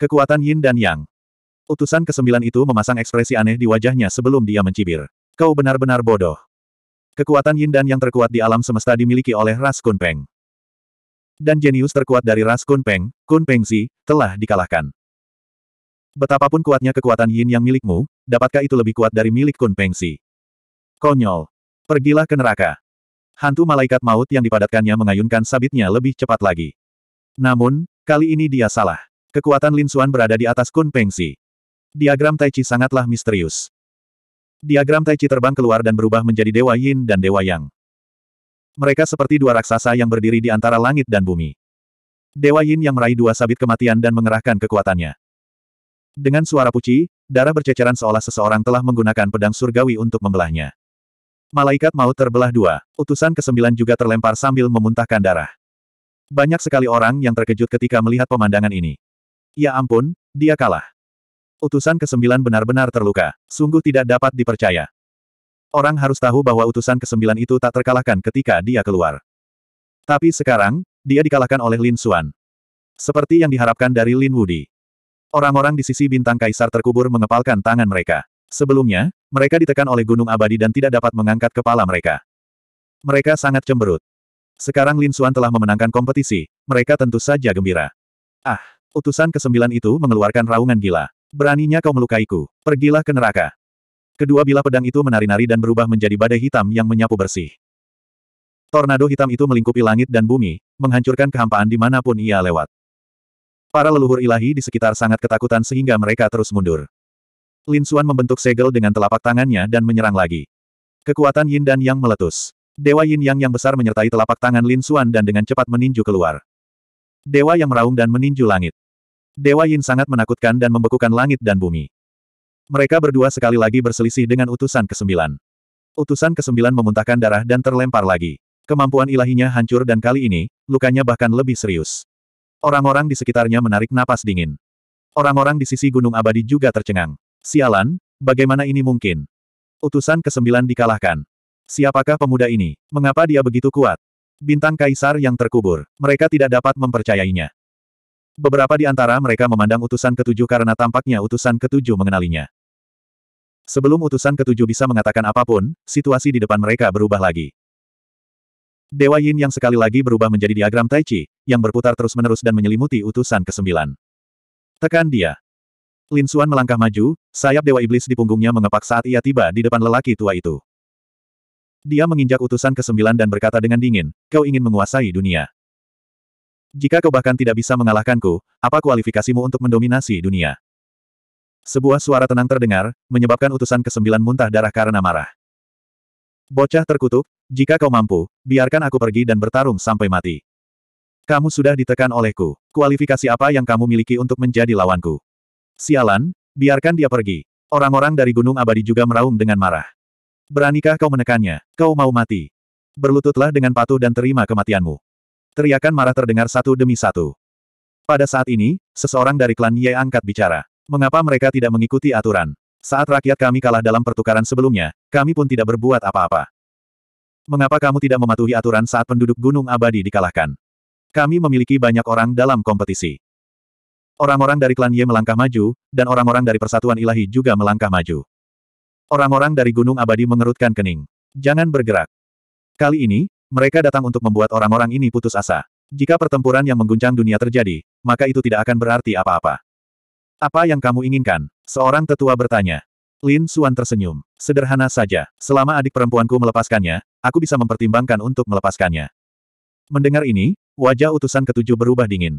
Kekuatan Yin dan Yang. Utusan kesembilan itu memasang ekspresi aneh di wajahnya sebelum dia mencibir. Kau benar-benar bodoh. Kekuatan Yin dan Yang terkuat di alam semesta dimiliki oleh Ras Kunpeng. Dan jenius terkuat dari Ras Kunpeng, Peng Zi, telah dikalahkan. Betapapun kuatnya kekuatan Yin yang milikmu, dapatkah itu lebih kuat dari milik Peng Zi? Konyol. Pergilah ke neraka. Hantu malaikat maut yang dipadatkannya mengayunkan sabitnya lebih cepat lagi. Namun, kali ini dia salah. Kekuatan Lin Xuan berada di atas Kun Peng Pengsi. Diagram Tai Chi sangatlah misterius. Diagram Tai Chi terbang keluar dan berubah menjadi Dewa Yin dan Dewa Yang. Mereka seperti dua raksasa yang berdiri di antara langit dan bumi. Dewa Yin yang meraih dua sabit kematian dan mengerahkan kekuatannya. Dengan suara puci, darah berceceran seolah seseorang telah menggunakan pedang surgawi untuk membelahnya. Malaikat maut terbelah dua, utusan kesembilan juga terlempar sambil memuntahkan darah. Banyak sekali orang yang terkejut ketika melihat pemandangan ini. Ya ampun, dia kalah. Utusan ke-9 benar-benar terluka. Sungguh tidak dapat dipercaya. Orang harus tahu bahwa utusan ke-9 itu tak terkalahkan ketika dia keluar. Tapi sekarang, dia dikalahkan oleh Lin Xuan. Seperti yang diharapkan dari Lin Wudi. Orang-orang di sisi bintang kaisar terkubur mengepalkan tangan mereka. Sebelumnya, mereka ditekan oleh gunung abadi dan tidak dapat mengangkat kepala mereka. Mereka sangat cemberut. Sekarang Lin Xuan telah memenangkan kompetisi, mereka tentu saja gembira. Ah! Utusan kesembilan itu mengeluarkan raungan gila. Beraninya kau melukaiku. Pergilah ke neraka. Kedua bilah pedang itu menari-nari dan berubah menjadi badai hitam yang menyapu bersih. Tornado hitam itu melingkupi langit dan bumi, menghancurkan kehampaan di dimanapun ia lewat. Para leluhur ilahi di sekitar sangat ketakutan sehingga mereka terus mundur. Lin Xuan membentuk segel dengan telapak tangannya dan menyerang lagi. Kekuatan yin dan yang meletus. Dewa yin yang yang besar menyertai telapak tangan Lin Xuan dan dengan cepat meninju keluar. Dewa yang meraung dan meninju langit. Dewa Yin sangat menakutkan dan membekukan langit dan bumi. Mereka berdua sekali lagi berselisih dengan utusan ke kesembilan. Utusan ke kesembilan memuntahkan darah dan terlempar lagi. Kemampuan ilahinya hancur dan kali ini, lukanya bahkan lebih serius. Orang-orang di sekitarnya menarik napas dingin. Orang-orang di sisi Gunung Abadi juga tercengang. Sialan, bagaimana ini mungkin? Utusan ke kesembilan dikalahkan. Siapakah pemuda ini? Mengapa dia begitu kuat? Bintang kaisar yang terkubur. Mereka tidak dapat mempercayainya. Beberapa di antara mereka memandang utusan ketujuh karena tampaknya utusan ketujuh mengenalinya. Sebelum utusan ketujuh bisa mengatakan apapun, situasi di depan mereka berubah lagi. Dewa Yin yang sekali lagi berubah menjadi diagram Tai Chi, yang berputar terus-menerus dan menyelimuti utusan kesembilan. Tekan dia. Lin Xuan melangkah maju, sayap Dewa Iblis di punggungnya mengepak saat ia tiba di depan lelaki tua itu. Dia menginjak utusan ke-9 dan berkata dengan dingin, kau ingin menguasai dunia. Jika kau bahkan tidak bisa mengalahkanku, apa kualifikasimu untuk mendominasi dunia? Sebuah suara tenang terdengar, menyebabkan utusan ke-9 muntah darah karena marah. Bocah terkutuk, jika kau mampu, biarkan aku pergi dan bertarung sampai mati. Kamu sudah ditekan olehku. Kualifikasi apa yang kamu miliki untuk menjadi lawanku? Sialan, biarkan dia pergi. Orang-orang dari Gunung Abadi juga meraung dengan marah. Beranikah kau menekannya? Kau mau mati. Berlututlah dengan patuh dan terima kematianmu. Teriakan marah terdengar satu demi satu. Pada saat ini, seseorang dari klan Ye angkat bicara. Mengapa mereka tidak mengikuti aturan? Saat rakyat kami kalah dalam pertukaran sebelumnya, kami pun tidak berbuat apa-apa. Mengapa kamu tidak mematuhi aturan saat penduduk Gunung Abadi dikalahkan? Kami memiliki banyak orang dalam kompetisi. Orang-orang dari klan Ye melangkah maju, dan orang-orang dari Persatuan Ilahi juga melangkah maju. Orang-orang dari Gunung Abadi mengerutkan kening. Jangan bergerak. Kali ini, mereka datang untuk membuat orang-orang ini putus asa. Jika pertempuran yang mengguncang dunia terjadi, maka itu tidak akan berarti apa-apa. Apa yang kamu inginkan? Seorang tetua bertanya. Lin Suan tersenyum. Sederhana saja. Selama adik perempuanku melepaskannya, aku bisa mempertimbangkan untuk melepaskannya. Mendengar ini, wajah utusan ketujuh berubah dingin.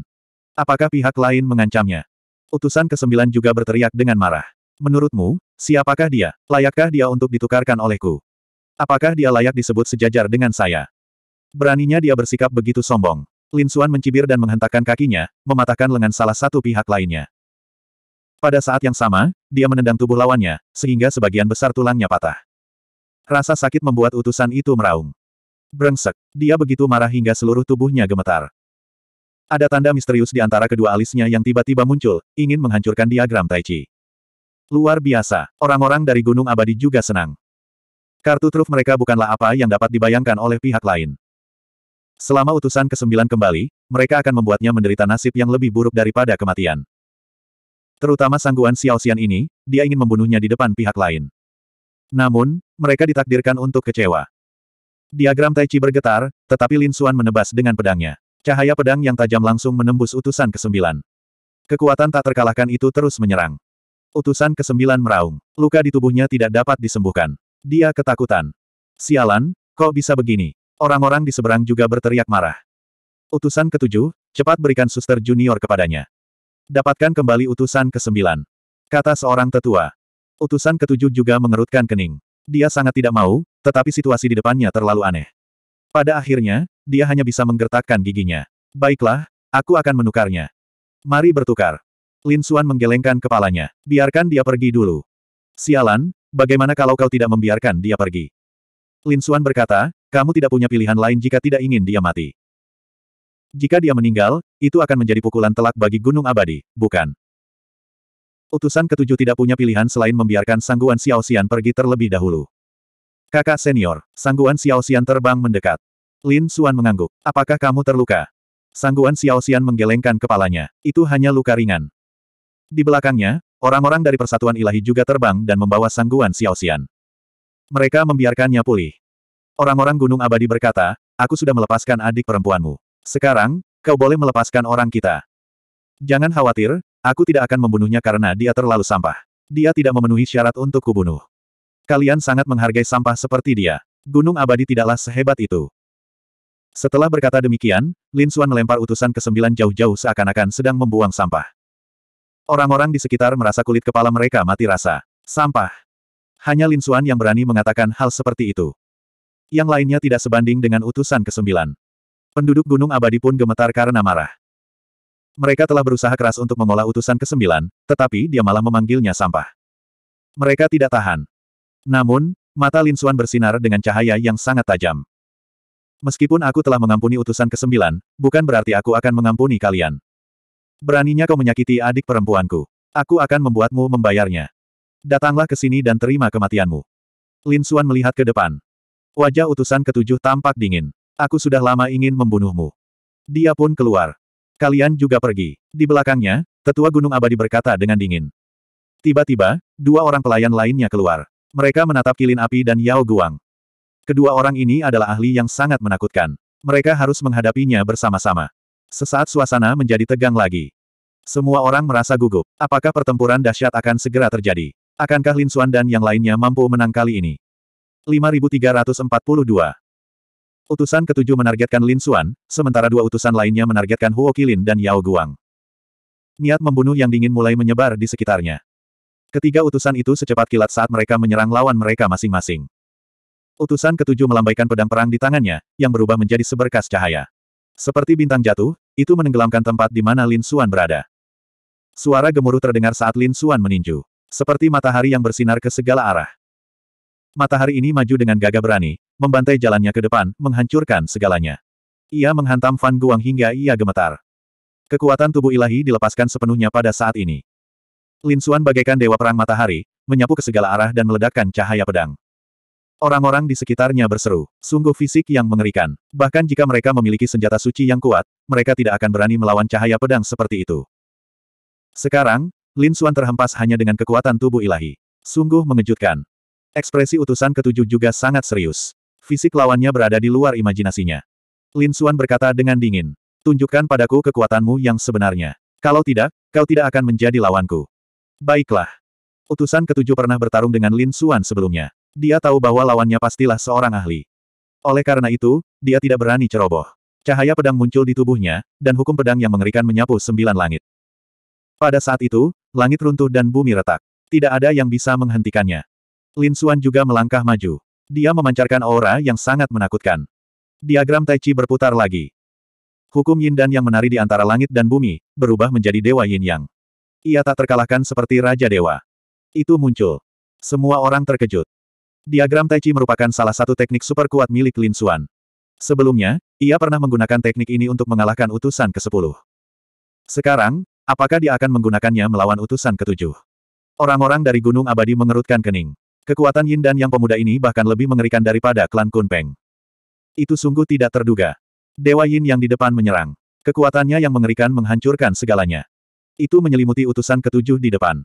Apakah pihak lain mengancamnya? Utusan kesembilan juga berteriak dengan marah. Menurutmu, Siapakah dia? Layakkah dia untuk ditukarkan olehku? Apakah dia layak disebut sejajar dengan saya? Beraninya dia bersikap begitu sombong. Lin Suan mencibir dan menghentakkan kakinya, mematahkan lengan salah satu pihak lainnya. Pada saat yang sama, dia menendang tubuh lawannya, sehingga sebagian besar tulangnya patah. Rasa sakit membuat utusan itu meraung. Brengsek, dia begitu marah hingga seluruh tubuhnya gemetar. Ada tanda misterius di antara kedua alisnya yang tiba-tiba muncul, ingin menghancurkan diagram Tai Chi. Luar biasa, orang-orang dari Gunung Abadi juga senang. Kartu truf mereka bukanlah apa yang dapat dibayangkan oleh pihak lain. Selama utusan ke-9 kembali, mereka akan membuatnya menderita nasib yang lebih buruk daripada kematian. Terutama sangguan Xiaoxian ini, dia ingin membunuhnya di depan pihak lain. Namun, mereka ditakdirkan untuk kecewa. Diagram Tai Chi bergetar, tetapi Lin Xuan menebas dengan pedangnya. Cahaya pedang yang tajam langsung menembus utusan ke-9. Kekuatan tak terkalahkan itu terus menyerang. Utusan kesembilan meraung. Luka di tubuhnya tidak dapat disembuhkan. Dia ketakutan. Sialan, kok bisa begini? Orang-orang di seberang juga berteriak marah. Utusan ketujuh, cepat berikan suster junior kepadanya. Dapatkan kembali utusan kesembilan. Kata seorang tetua. Utusan ketujuh juga mengerutkan kening. Dia sangat tidak mau, tetapi situasi di depannya terlalu aneh. Pada akhirnya, dia hanya bisa menggertakkan giginya. Baiklah, aku akan menukarnya. Mari bertukar. Lin Suan menggelengkan kepalanya. Biarkan dia pergi dulu. Sialan, bagaimana kalau kau tidak membiarkan dia pergi? Lin Suan berkata, kamu tidak punya pilihan lain jika tidak ingin dia mati. Jika dia meninggal, itu akan menjadi pukulan telak bagi Gunung Abadi, bukan? Utusan ketujuh tidak punya pilihan selain membiarkan Sangguan Xiaoxian pergi terlebih dahulu. Kakak senior, Sangguan Xiaoxian terbang mendekat. Lin Suan mengangguk. Apakah kamu terluka? Sangguan Xiaoxian menggelengkan kepalanya. Itu hanya luka ringan. Di belakangnya, orang-orang dari Persatuan Ilahi juga terbang dan membawa sangguan Xiaoxian. Mereka membiarkannya pulih. Orang-orang Gunung Abadi berkata, aku sudah melepaskan adik perempuanmu. Sekarang, kau boleh melepaskan orang kita. Jangan khawatir, aku tidak akan membunuhnya karena dia terlalu sampah. Dia tidak memenuhi syarat untuk kubunuh. Kalian sangat menghargai sampah seperti dia. Gunung abadi tidaklah sehebat itu. Setelah berkata demikian, Lin Xuan melempar utusan ke sembilan jauh-jauh seakan-akan sedang membuang sampah. Orang-orang di sekitar merasa kulit kepala mereka mati rasa. Sampah. Hanya Lin Xuan yang berani mengatakan hal seperti itu. Yang lainnya tidak sebanding dengan utusan kesembilan. Penduduk Gunung Abadi pun gemetar karena marah. Mereka telah berusaha keras untuk mengolah utusan kesembilan, tetapi dia malah memanggilnya sampah. Mereka tidak tahan. Namun, mata Lin Xuan bersinar dengan cahaya yang sangat tajam. Meskipun aku telah mengampuni utusan kesembilan, bukan berarti aku akan mengampuni kalian. Beraninya kau menyakiti adik perempuanku. Aku akan membuatmu membayarnya. Datanglah ke sini dan terima kematianmu. Lin Xuan melihat ke depan. Wajah utusan ketujuh tampak dingin. Aku sudah lama ingin membunuhmu. Dia pun keluar. Kalian juga pergi. Di belakangnya, tetua Gunung Abadi berkata dengan dingin. Tiba-tiba, dua orang pelayan lainnya keluar. Mereka menatap kilin api dan Yao Guang. Kedua orang ini adalah ahli yang sangat menakutkan. Mereka harus menghadapinya bersama-sama. Sesaat suasana menjadi tegang lagi. Semua orang merasa gugup. Apakah pertempuran dahsyat akan segera terjadi? Akankah Lin Xuan dan yang lainnya mampu menang kali ini? 5342 Utusan ketujuh menargetkan Lin Xuan, sementara dua utusan lainnya menargetkan Huo Qilin dan Yao Guang. Niat membunuh yang dingin mulai menyebar di sekitarnya. Ketiga utusan itu secepat kilat saat mereka menyerang lawan mereka masing-masing. Utusan ketujuh melambaikan pedang perang di tangannya, yang berubah menjadi seberkas cahaya. Seperti bintang jatuh, itu menenggelamkan tempat di mana Lin Xuan berada. Suara gemuruh terdengar saat Lin Xuan meninju. Seperti matahari yang bersinar ke segala arah. Matahari ini maju dengan gagah berani, membantai jalannya ke depan, menghancurkan segalanya. Ia menghantam Fan Guang hingga ia gemetar. Kekuatan tubuh ilahi dilepaskan sepenuhnya pada saat ini. Lin Xuan bagaikan dewa perang matahari, menyapu ke segala arah dan meledakkan cahaya pedang. Orang-orang di sekitarnya berseru. Sungguh fisik yang mengerikan. Bahkan jika mereka memiliki senjata suci yang kuat, mereka tidak akan berani melawan cahaya pedang seperti itu. Sekarang, Lin Xuan terhempas hanya dengan kekuatan tubuh ilahi. Sungguh mengejutkan. Ekspresi utusan ketujuh juga sangat serius. Fisik lawannya berada di luar imajinasinya. Lin Xuan berkata dengan dingin. Tunjukkan padaku kekuatanmu yang sebenarnya. Kalau tidak, kau tidak akan menjadi lawanku. Baiklah. Utusan ketujuh pernah bertarung dengan Lin Xuan sebelumnya. Dia tahu bahwa lawannya pastilah seorang ahli. Oleh karena itu, dia tidak berani ceroboh. Cahaya pedang muncul di tubuhnya, dan hukum pedang yang mengerikan menyapu sembilan langit. Pada saat itu, langit runtuh dan bumi retak. Tidak ada yang bisa menghentikannya. Lin Xuan juga melangkah maju. Dia memancarkan aura yang sangat menakutkan. Diagram Tai Chi berputar lagi. Hukum Yin dan Yang menari di antara langit dan bumi, berubah menjadi Dewa Yin Yang. Ia tak terkalahkan seperti Raja Dewa. Itu muncul. Semua orang terkejut. Diagram Tai Chi merupakan salah satu teknik super kuat milik Lin Xuan. Sebelumnya, ia pernah menggunakan teknik ini untuk mengalahkan utusan ke-10. Sekarang, apakah dia akan menggunakannya melawan utusan ke-7? Orang-orang dari Gunung Abadi mengerutkan kening. Kekuatan Yin dan Yang pemuda ini bahkan lebih mengerikan daripada klan Kunpeng. Itu sungguh tidak terduga. Dewa Yin yang di depan menyerang. Kekuatannya yang mengerikan menghancurkan segalanya. Itu menyelimuti utusan ketujuh di depan.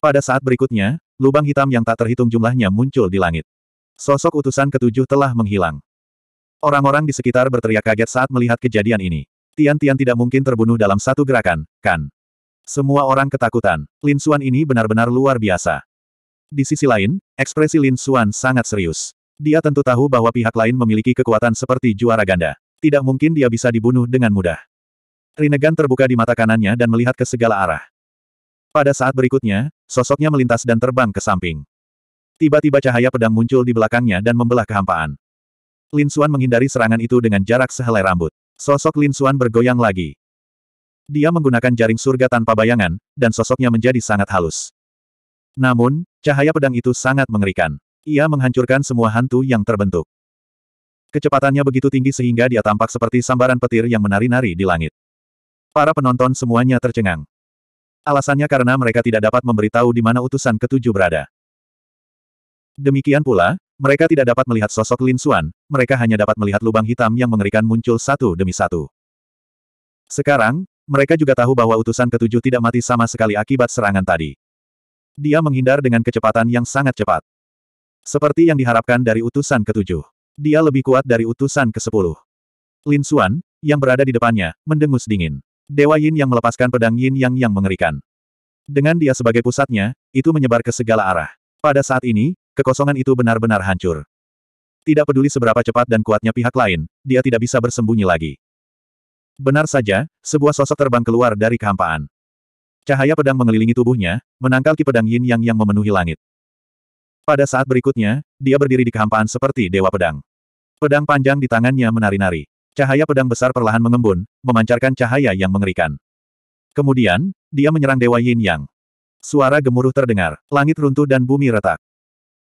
Pada saat berikutnya, lubang hitam yang tak terhitung jumlahnya muncul di langit. Sosok utusan ketujuh telah menghilang. Orang-orang di sekitar berteriak kaget saat melihat kejadian ini. Tian-Tian tidak mungkin terbunuh dalam satu gerakan, kan? Semua orang ketakutan. Lin Xuan ini benar-benar luar biasa. Di sisi lain, ekspresi Lin Xuan sangat serius. Dia tentu tahu bahwa pihak lain memiliki kekuatan seperti juara ganda. Tidak mungkin dia bisa dibunuh dengan mudah. Rinnegan terbuka di mata kanannya dan melihat ke segala arah. Pada saat berikutnya, sosoknya melintas dan terbang ke samping. Tiba-tiba cahaya pedang muncul di belakangnya dan membelah kehampaan. Lin Xuan menghindari serangan itu dengan jarak sehelai rambut. Sosok Lin Xuan bergoyang lagi. Dia menggunakan jaring surga tanpa bayangan, dan sosoknya menjadi sangat halus. Namun, cahaya pedang itu sangat mengerikan. Ia menghancurkan semua hantu yang terbentuk. Kecepatannya begitu tinggi sehingga dia tampak seperti sambaran petir yang menari-nari di langit. Para penonton semuanya tercengang. Alasannya karena mereka tidak dapat memberitahu di mana utusan ketujuh berada. Demikian pula, mereka tidak dapat melihat sosok Lin Xuan, mereka hanya dapat melihat lubang hitam yang mengerikan muncul satu demi satu. Sekarang, mereka juga tahu bahwa utusan ketujuh tidak mati sama sekali akibat serangan tadi. Dia menghindar dengan kecepatan yang sangat cepat. Seperti yang diharapkan dari utusan ketujuh. Dia lebih kuat dari utusan ke-10. Lin Xuan, yang berada di depannya, mendengus dingin. Dewa Yin yang melepaskan pedang Yin Yang yang mengerikan. Dengan dia sebagai pusatnya, itu menyebar ke segala arah. Pada saat ini, kekosongan itu benar-benar hancur. Tidak peduli seberapa cepat dan kuatnya pihak lain, dia tidak bisa bersembunyi lagi. Benar saja, sebuah sosok terbang keluar dari kehampaan. Cahaya pedang mengelilingi tubuhnya, menangkal ki pedang yin yang yang memenuhi langit. Pada saat berikutnya, dia berdiri di kehampaan seperti dewa pedang. Pedang panjang di tangannya menari-nari. Cahaya pedang besar perlahan mengembun, memancarkan cahaya yang mengerikan. Kemudian, dia menyerang Dewa Yin Yang. Suara gemuruh terdengar, langit runtuh dan bumi retak.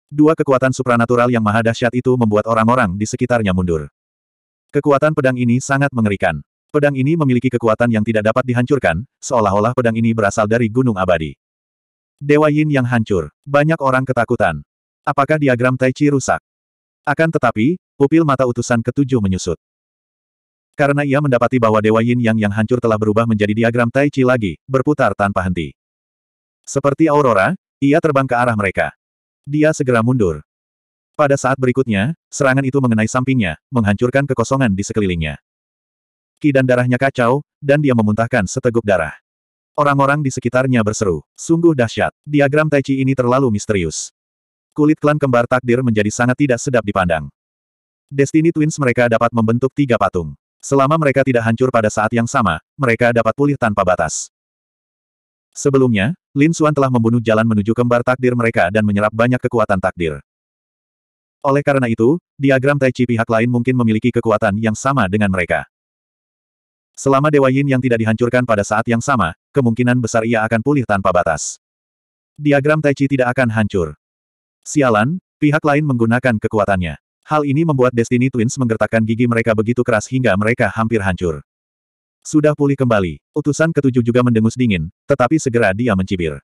Dua kekuatan supranatural yang maha dahsyat itu membuat orang-orang di sekitarnya mundur. Kekuatan pedang ini sangat mengerikan. Pedang ini memiliki kekuatan yang tidak dapat dihancurkan, seolah-olah pedang ini berasal dari gunung abadi. Dewa Yin yang hancur, banyak orang ketakutan. Apakah diagram Tai Chi rusak? Akan tetapi, pupil mata utusan ketujuh menyusut. Karena ia mendapati bahwa Dewa Yin Yang yang hancur telah berubah menjadi diagram Tai Chi lagi, berputar tanpa henti. Seperti Aurora, ia terbang ke arah mereka. Dia segera mundur. Pada saat berikutnya, serangan itu mengenai sampingnya, menghancurkan kekosongan di sekelilingnya. Ki dan darahnya kacau, dan dia memuntahkan seteguk darah. Orang-orang di sekitarnya berseru, sungguh dahsyat, diagram Tai Chi ini terlalu misterius. Kulit klan kembar takdir menjadi sangat tidak sedap dipandang. Destiny Twins mereka dapat membentuk tiga patung. Selama mereka tidak hancur pada saat yang sama, mereka dapat pulih tanpa batas. Sebelumnya, Lin Xuan telah membunuh jalan menuju kembar takdir mereka dan menyerap banyak kekuatan takdir. Oleh karena itu, diagram Tai Chi pihak lain mungkin memiliki kekuatan yang sama dengan mereka. Selama Dewa Yin yang tidak dihancurkan pada saat yang sama, kemungkinan besar ia akan pulih tanpa batas. Diagram Tai Chi tidak akan hancur. Sialan, pihak lain menggunakan kekuatannya. Hal ini membuat Destiny Twins menggertakkan gigi mereka begitu keras hingga mereka hampir hancur. Sudah pulih kembali, utusan ketujuh juga mendengus dingin, tetapi segera dia mencibir.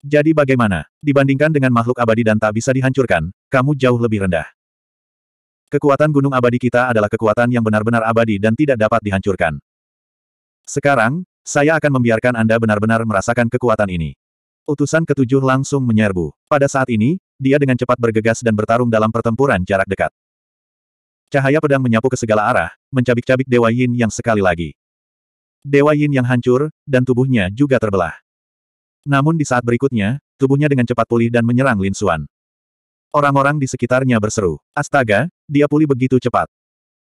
Jadi bagaimana, dibandingkan dengan makhluk abadi dan tak bisa dihancurkan, kamu jauh lebih rendah. Kekuatan gunung abadi kita adalah kekuatan yang benar-benar abadi dan tidak dapat dihancurkan. Sekarang, saya akan membiarkan Anda benar-benar merasakan kekuatan ini. Utusan ketujuh langsung menyerbu. Pada saat ini, dia dengan cepat bergegas dan bertarung dalam pertempuran jarak dekat. Cahaya pedang menyapu ke segala arah, mencabik-cabik Dewa Yin yang sekali lagi. Dewa Yin yang hancur, dan tubuhnya juga terbelah. Namun di saat berikutnya, tubuhnya dengan cepat pulih dan menyerang Lin Suan. Orang-orang di sekitarnya berseru, astaga, dia pulih begitu cepat.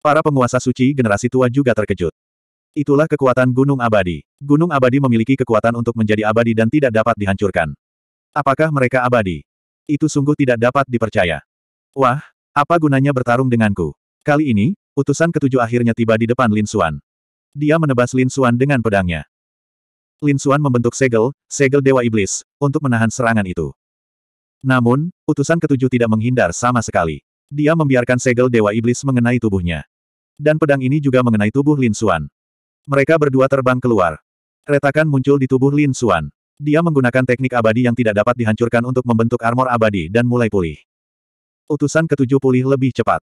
Para penguasa suci generasi tua juga terkejut. Itulah kekuatan Gunung Abadi. Gunung Abadi memiliki kekuatan untuk menjadi abadi dan tidak dapat dihancurkan. Apakah mereka abadi? Itu sungguh tidak dapat dipercaya. Wah, apa gunanya bertarung denganku? Kali ini, utusan ketujuh akhirnya tiba di depan Lin Xuan. Dia menebas Lin Xuan dengan pedangnya. Lin Xuan membentuk segel, segel Dewa Iblis, untuk menahan serangan itu. Namun, utusan ketujuh tidak menghindar sama sekali. Dia membiarkan segel Dewa Iblis mengenai tubuhnya. Dan pedang ini juga mengenai tubuh Lin Xuan. Mereka berdua terbang keluar. Retakan muncul di tubuh Lin Xuan. Dia menggunakan teknik abadi yang tidak dapat dihancurkan untuk membentuk armor abadi dan mulai pulih. Utusan ketujuh pulih lebih cepat.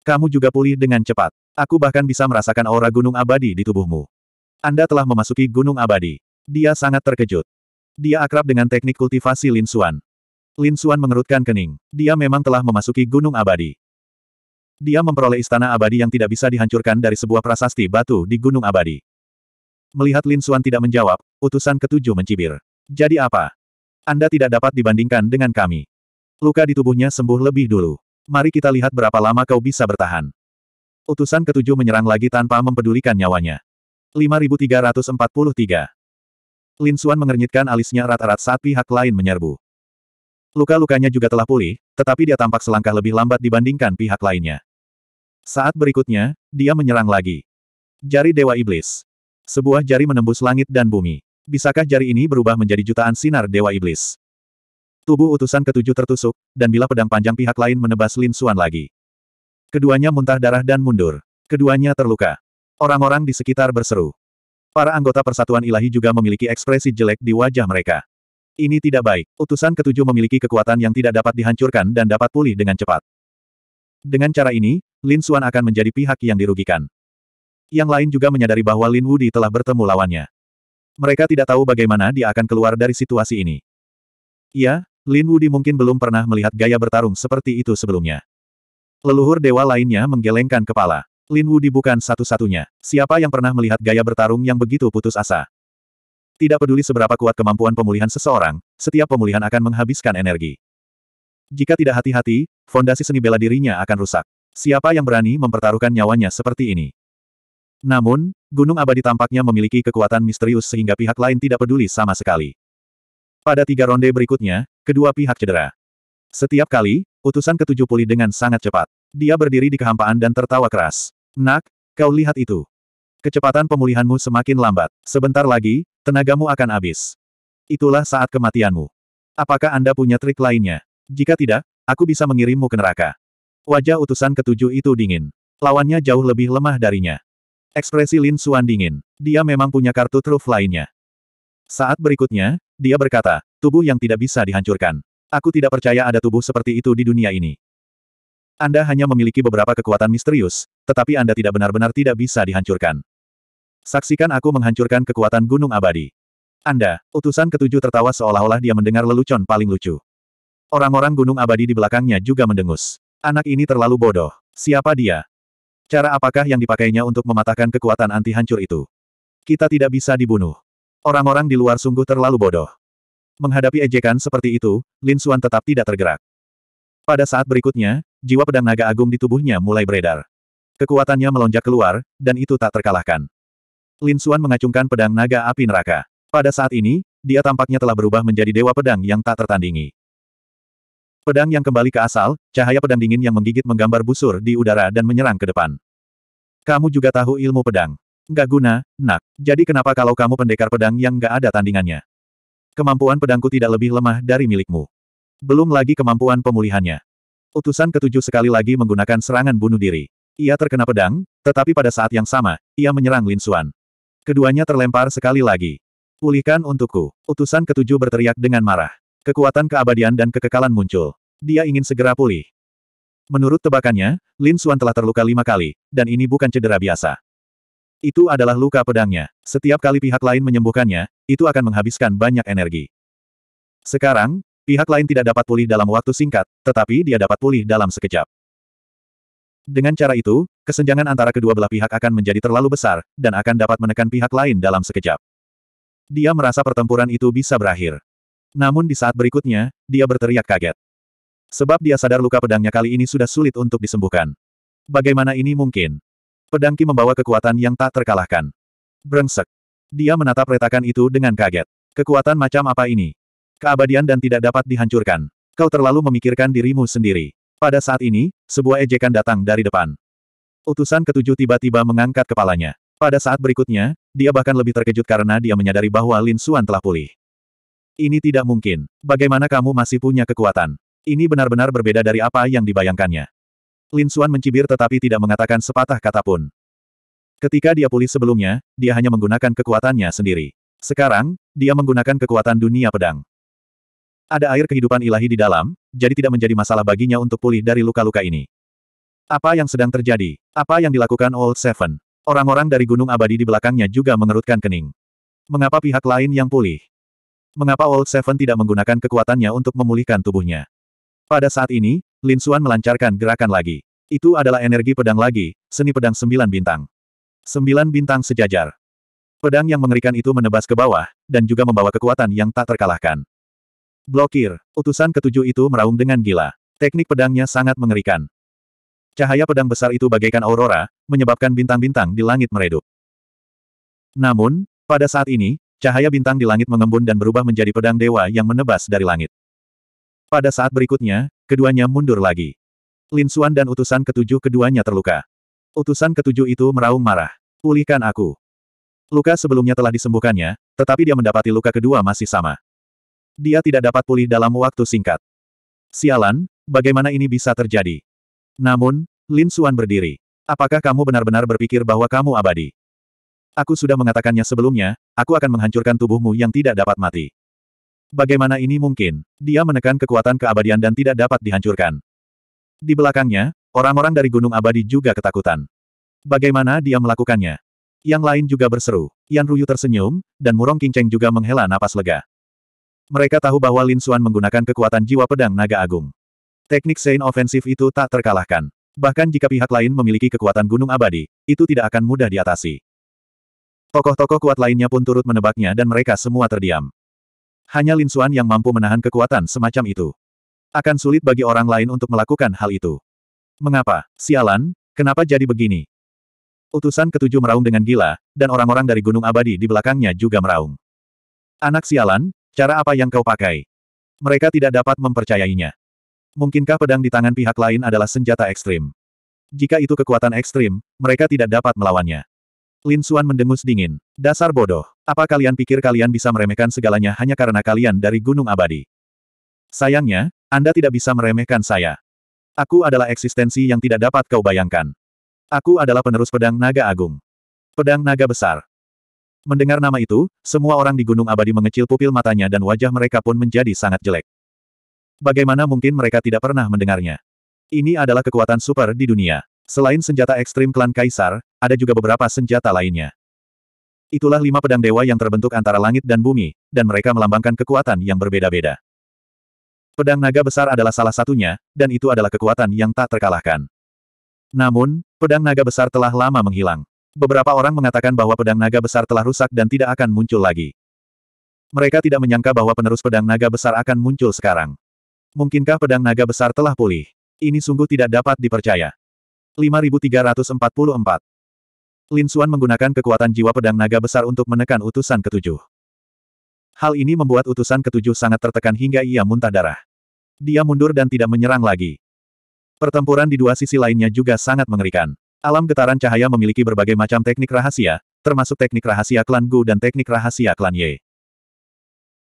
Kamu juga pulih dengan cepat. Aku bahkan bisa merasakan aura gunung abadi di tubuhmu. Anda telah memasuki gunung abadi. Dia sangat terkejut. Dia akrab dengan teknik kultivasi Lin Suan. Lin Suan mengerutkan kening. Dia memang telah memasuki gunung abadi. Dia memperoleh istana abadi yang tidak bisa dihancurkan dari sebuah prasasti batu di gunung abadi. Melihat Lin Suan tidak menjawab, utusan ketujuh mencibir. Jadi apa? Anda tidak dapat dibandingkan dengan kami. Luka di tubuhnya sembuh lebih dulu. Mari kita lihat berapa lama kau bisa bertahan. Utusan ketujuh menyerang lagi tanpa mempedulikan nyawanya. 5343 Lin Xuan mengernyitkan alisnya rat-rat saat pihak lain menyerbu. Luka-lukanya juga telah pulih, tetapi dia tampak selangkah lebih lambat dibandingkan pihak lainnya. Saat berikutnya, dia menyerang lagi. Jari Dewa Iblis. Sebuah jari menembus langit dan bumi. Bisakah jari ini berubah menjadi jutaan sinar Dewa Iblis? Tubuh utusan ketujuh tertusuk, dan bila pedang panjang pihak lain menebas Lin Xuan lagi. Keduanya muntah darah dan mundur. Keduanya terluka. Orang-orang di sekitar berseru. Para anggota Persatuan Ilahi juga memiliki ekspresi jelek di wajah mereka. Ini tidak baik. Utusan ketujuh memiliki kekuatan yang tidak dapat dihancurkan dan dapat pulih dengan cepat. Dengan cara ini, Lin Xuan akan menjadi pihak yang dirugikan. Yang lain juga menyadari bahwa Lin Wudi telah bertemu lawannya. Mereka tidak tahu bagaimana dia akan keluar dari situasi ini. Ia, Lin Wudi mungkin belum pernah melihat gaya bertarung seperti itu sebelumnya. Leluhur dewa lainnya menggelengkan kepala. Lin Wudi bukan satu-satunya. Siapa yang pernah melihat gaya bertarung yang begitu putus asa? Tidak peduli seberapa kuat kemampuan pemulihan seseorang, setiap pemulihan akan menghabiskan energi. Jika tidak hati-hati, fondasi seni bela dirinya akan rusak. Siapa yang berani mempertaruhkan nyawanya seperti ini? Namun, Gunung Abadi tampaknya memiliki kekuatan misterius sehingga pihak lain tidak peduli sama sekali. Pada tiga ronde berikutnya, kedua pihak cedera. Setiap kali, utusan ketujuh pulih dengan sangat cepat. Dia berdiri di kehampaan dan tertawa keras. Nak, kau lihat itu. Kecepatan pemulihanmu semakin lambat. Sebentar lagi, tenagamu akan habis. Itulah saat kematianmu. Apakah Anda punya trik lainnya? Jika tidak, aku bisa mengirimmu ke neraka. Wajah utusan ketujuh itu dingin. Lawannya jauh lebih lemah darinya. Ekspresi Lin Suan dingin. Dia memang punya kartu truf lainnya. Saat berikutnya, dia berkata, tubuh yang tidak bisa dihancurkan. Aku tidak percaya ada tubuh seperti itu di dunia ini. Anda hanya memiliki beberapa kekuatan misterius, tetapi Anda tidak benar-benar tidak bisa dihancurkan. Saksikan aku menghancurkan kekuatan gunung abadi. Anda, utusan ketujuh tertawa seolah-olah dia mendengar lelucon paling lucu. Orang-orang gunung abadi di belakangnya juga mendengus. Anak ini terlalu bodoh. Siapa dia? Cara apakah yang dipakainya untuk mematahkan kekuatan anti hancur itu? Kita tidak bisa dibunuh. Orang-orang di luar sungguh terlalu bodoh. Menghadapi ejekan seperti itu, Lin Xuan tetap tidak tergerak. Pada saat berikutnya, jiwa pedang naga agung di tubuhnya mulai beredar. Kekuatannya melonjak keluar, dan itu tak terkalahkan. Lin Xuan mengacungkan pedang naga api neraka. Pada saat ini, dia tampaknya telah berubah menjadi dewa pedang yang tak tertandingi. Pedang yang kembali ke asal, cahaya pedang dingin yang menggigit menggambar busur di udara dan menyerang ke depan. Kamu juga tahu ilmu pedang. Nggak guna, nak. Jadi kenapa kalau kamu pendekar pedang yang nggak ada tandingannya? Kemampuan pedangku tidak lebih lemah dari milikmu. Belum lagi kemampuan pemulihannya. Utusan ketujuh sekali lagi menggunakan serangan bunuh diri. Ia terkena pedang, tetapi pada saat yang sama, ia menyerang Lin Xuan. Keduanya terlempar sekali lagi. Pulihkan untukku. Utusan ketujuh berteriak dengan marah. Kekuatan keabadian dan kekekalan muncul. Dia ingin segera pulih. Menurut tebakannya, Lin Xuan telah terluka lima kali, dan ini bukan cedera biasa. Itu adalah luka pedangnya. Setiap kali pihak lain menyembuhkannya, itu akan menghabiskan banyak energi. Sekarang, pihak lain tidak dapat pulih dalam waktu singkat, tetapi dia dapat pulih dalam sekejap. Dengan cara itu, kesenjangan antara kedua belah pihak akan menjadi terlalu besar, dan akan dapat menekan pihak lain dalam sekejap. Dia merasa pertempuran itu bisa berakhir. Namun di saat berikutnya, dia berteriak kaget. Sebab dia sadar luka pedangnya kali ini sudah sulit untuk disembuhkan. Bagaimana ini mungkin? Pedangki membawa kekuatan yang tak terkalahkan. Brengsek. Dia menatap retakan itu dengan kaget. Kekuatan macam apa ini? Keabadian dan tidak dapat dihancurkan. Kau terlalu memikirkan dirimu sendiri. Pada saat ini, sebuah ejekan datang dari depan. Utusan ketujuh tiba-tiba mengangkat kepalanya. Pada saat berikutnya, dia bahkan lebih terkejut karena dia menyadari bahwa Lin Xuan telah pulih. Ini tidak mungkin. Bagaimana kamu masih punya kekuatan? Ini benar-benar berbeda dari apa yang dibayangkannya. Lin Xuan mencibir tetapi tidak mengatakan sepatah kata pun. Ketika dia pulih sebelumnya, dia hanya menggunakan kekuatannya sendiri. Sekarang, dia menggunakan kekuatan dunia pedang. Ada air kehidupan ilahi di dalam, jadi tidak menjadi masalah baginya untuk pulih dari luka-luka ini. Apa yang sedang terjadi? Apa yang dilakukan Old Seven? Orang-orang dari Gunung Abadi di belakangnya juga mengerutkan kening. Mengapa pihak lain yang pulih? Mengapa Old Seven tidak menggunakan kekuatannya untuk memulihkan tubuhnya? Pada saat ini, Lin Suan melancarkan gerakan lagi. Itu adalah energi pedang lagi, seni pedang sembilan bintang. Sembilan bintang sejajar. Pedang yang mengerikan itu menebas ke bawah, dan juga membawa kekuatan yang tak terkalahkan. Blokir, utusan ketujuh itu meraung dengan gila. Teknik pedangnya sangat mengerikan. Cahaya pedang besar itu bagaikan aurora, menyebabkan bintang-bintang di langit meredup. Namun, pada saat ini, cahaya bintang di langit mengembun dan berubah menjadi pedang dewa yang menebas dari langit. Pada saat berikutnya, keduanya mundur lagi. Lin Xuan dan utusan ketujuh keduanya terluka. Utusan ketujuh itu meraung marah. Pulihkan aku. Luka sebelumnya telah disembuhkannya, tetapi dia mendapati luka kedua masih sama. Dia tidak dapat pulih dalam waktu singkat. Sialan, bagaimana ini bisa terjadi? Namun, Lin Xuan berdiri. Apakah kamu benar-benar berpikir bahwa kamu abadi? Aku sudah mengatakannya sebelumnya, aku akan menghancurkan tubuhmu yang tidak dapat mati. Bagaimana ini mungkin? Dia menekan kekuatan keabadian dan tidak dapat dihancurkan. Di belakangnya, orang-orang dari Gunung Abadi juga ketakutan. Bagaimana dia melakukannya? Yang lain juga berseru. Yan Ruyu tersenyum, dan Murong Qingcheng juga menghela napas lega. Mereka tahu bahwa Lin Xuan menggunakan kekuatan jiwa pedang naga agung. Teknik Sein ofensif itu tak terkalahkan. Bahkan jika pihak lain memiliki kekuatan gunung abadi, itu tidak akan mudah diatasi. Tokoh-tokoh kuat lainnya pun turut menebaknya dan mereka semua terdiam. Hanya Lin Xuan yang mampu menahan kekuatan semacam itu. Akan sulit bagi orang lain untuk melakukan hal itu. Mengapa? Sialan, kenapa jadi begini? Utusan ketujuh meraung dengan gila, dan orang-orang dari Gunung Abadi di belakangnya juga meraung. Anak sialan, cara apa yang kau pakai? Mereka tidak dapat mempercayainya. Mungkinkah pedang di tangan pihak lain adalah senjata ekstrim? Jika itu kekuatan ekstrim, mereka tidak dapat melawannya. Lin Suan mendengus dingin. Dasar bodoh. Apa kalian pikir kalian bisa meremehkan segalanya hanya karena kalian dari Gunung Abadi? Sayangnya, Anda tidak bisa meremehkan saya. Aku adalah eksistensi yang tidak dapat kau bayangkan. Aku adalah penerus pedang naga agung. Pedang naga besar. Mendengar nama itu, semua orang di Gunung Abadi mengecil pupil matanya dan wajah mereka pun menjadi sangat jelek. Bagaimana mungkin mereka tidak pernah mendengarnya? Ini adalah kekuatan super di dunia. Selain senjata ekstrim klan Kaisar, ada juga beberapa senjata lainnya. Itulah lima pedang dewa yang terbentuk antara langit dan bumi, dan mereka melambangkan kekuatan yang berbeda-beda. Pedang naga besar adalah salah satunya, dan itu adalah kekuatan yang tak terkalahkan. Namun, pedang naga besar telah lama menghilang. Beberapa orang mengatakan bahwa pedang naga besar telah rusak dan tidak akan muncul lagi. Mereka tidak menyangka bahwa penerus pedang naga besar akan muncul sekarang. Mungkinkah pedang naga besar telah pulih? Ini sungguh tidak dapat dipercaya. 5344 Lin Xuan menggunakan kekuatan jiwa pedang naga besar untuk menekan utusan ketujuh. Hal ini membuat utusan ketujuh sangat tertekan hingga ia muntah darah. Dia mundur dan tidak menyerang lagi. Pertempuran di dua sisi lainnya juga sangat mengerikan. Alam getaran cahaya memiliki berbagai macam teknik rahasia, termasuk teknik rahasia klan Gu dan teknik rahasia klan Ye.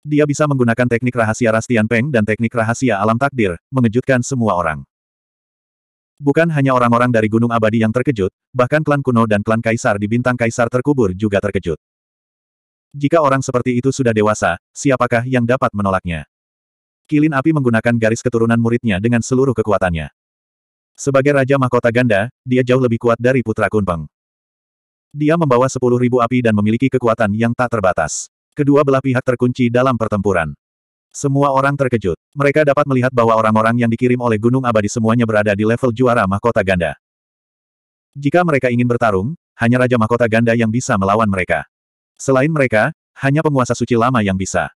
Dia bisa menggunakan teknik rahasia Rastian Peng dan teknik rahasia alam takdir, mengejutkan semua orang. Bukan hanya orang-orang dari Gunung Abadi yang terkejut, bahkan klan kuno dan klan kaisar di bintang kaisar terkubur juga terkejut. Jika orang seperti itu sudah dewasa, siapakah yang dapat menolaknya? Kilin api menggunakan garis keturunan muridnya dengan seluruh kekuatannya. Sebagai Raja Mahkota Ganda, dia jauh lebih kuat dari Putra Kunpeng. Dia membawa sepuluh ribu api dan memiliki kekuatan yang tak terbatas. Kedua belah pihak terkunci dalam pertempuran. Semua orang terkejut. Mereka dapat melihat bahwa orang-orang yang dikirim oleh Gunung Abadi semuanya berada di level juara mahkota ganda. Jika mereka ingin bertarung, hanya Raja Mahkota Ganda yang bisa melawan mereka. Selain mereka, hanya penguasa suci lama yang bisa.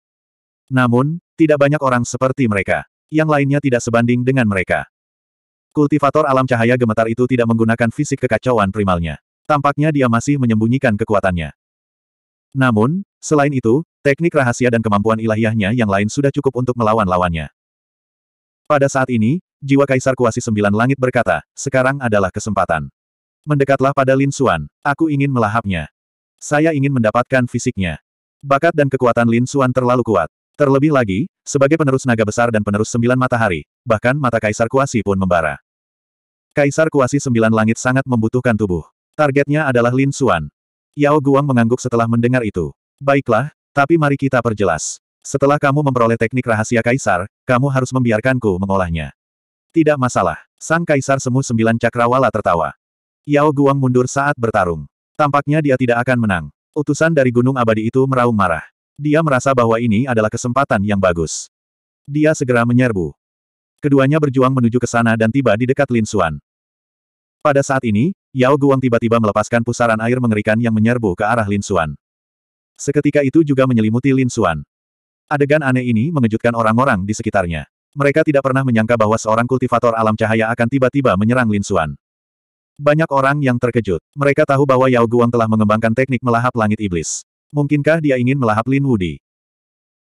Namun, tidak banyak orang seperti mereka. Yang lainnya tidak sebanding dengan mereka. Kultivator alam cahaya gemetar itu tidak menggunakan fisik kekacauan primalnya. Tampaknya dia masih menyembunyikan kekuatannya. Namun, selain itu, Teknik rahasia dan kemampuan ilahiyahnya yang lain sudah cukup untuk melawan lawannya. Pada saat ini, jiwa Kaisar Kuasi Sembilan Langit berkata, sekarang adalah kesempatan. Mendekatlah pada Lin Xuan, aku ingin melahapnya. Saya ingin mendapatkan fisiknya. Bakat dan kekuatan Lin Xuan terlalu kuat. Terlebih lagi, sebagai penerus naga besar dan penerus sembilan matahari, bahkan mata Kaisar Kuasi pun membara. Kaisar Kuasi Sembilan Langit sangat membutuhkan tubuh. Targetnya adalah Lin Xuan. Yao Guang mengangguk setelah mendengar itu. Baiklah, tapi mari kita perjelas. Setelah kamu memperoleh teknik rahasia kaisar, kamu harus membiarkanku mengolahnya. Tidak masalah. Sang kaisar semu sembilan cakrawala tertawa. Yao Guang mundur saat bertarung. Tampaknya dia tidak akan menang. Utusan dari gunung abadi itu meraung marah. Dia merasa bahwa ini adalah kesempatan yang bagus. Dia segera menyerbu. Keduanya berjuang menuju ke sana dan tiba di dekat Lin Xuan. Pada saat ini, Yao Guang tiba-tiba melepaskan pusaran air mengerikan yang menyerbu ke arah Lin Xuan. Seketika itu juga menyelimuti Lin Xuan. Adegan aneh ini mengejutkan orang-orang di sekitarnya. Mereka tidak pernah menyangka bahwa seorang kultivator alam cahaya akan tiba-tiba menyerang Lin Xuan. Banyak orang yang terkejut. Mereka tahu bahwa Yao Guang telah mengembangkan teknik melahap langit iblis. Mungkinkah dia ingin melahap Lin Wudi?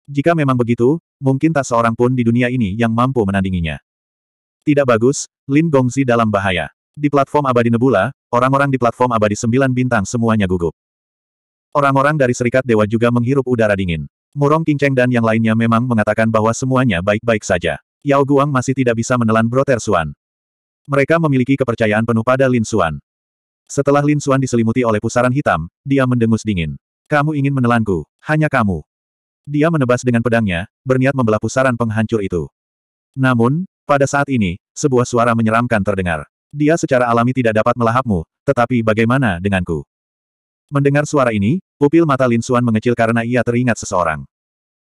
Jika memang begitu, mungkin tak seorang pun di dunia ini yang mampu menandinginya. Tidak bagus, Lin Gongzi dalam bahaya. Di platform abadi Nebula, orang-orang di platform abadi sembilan bintang semuanya gugup. Orang-orang dari Serikat Dewa juga menghirup udara dingin. Murong Qingcheng dan yang lainnya memang mengatakan bahwa semuanya baik-baik saja. Yao Guang masih tidak bisa menelan Broter Suan. Mereka memiliki kepercayaan penuh pada Lin Suan. Setelah Lin Suan diselimuti oleh pusaran hitam, dia mendengus dingin. Kamu ingin menelanku, hanya kamu. Dia menebas dengan pedangnya, berniat membelah pusaran penghancur itu. Namun, pada saat ini, sebuah suara menyeramkan terdengar. Dia secara alami tidak dapat melahapmu, tetapi bagaimana denganku? Mendengar suara ini, pupil mata Lin Xuan mengecil karena ia teringat seseorang.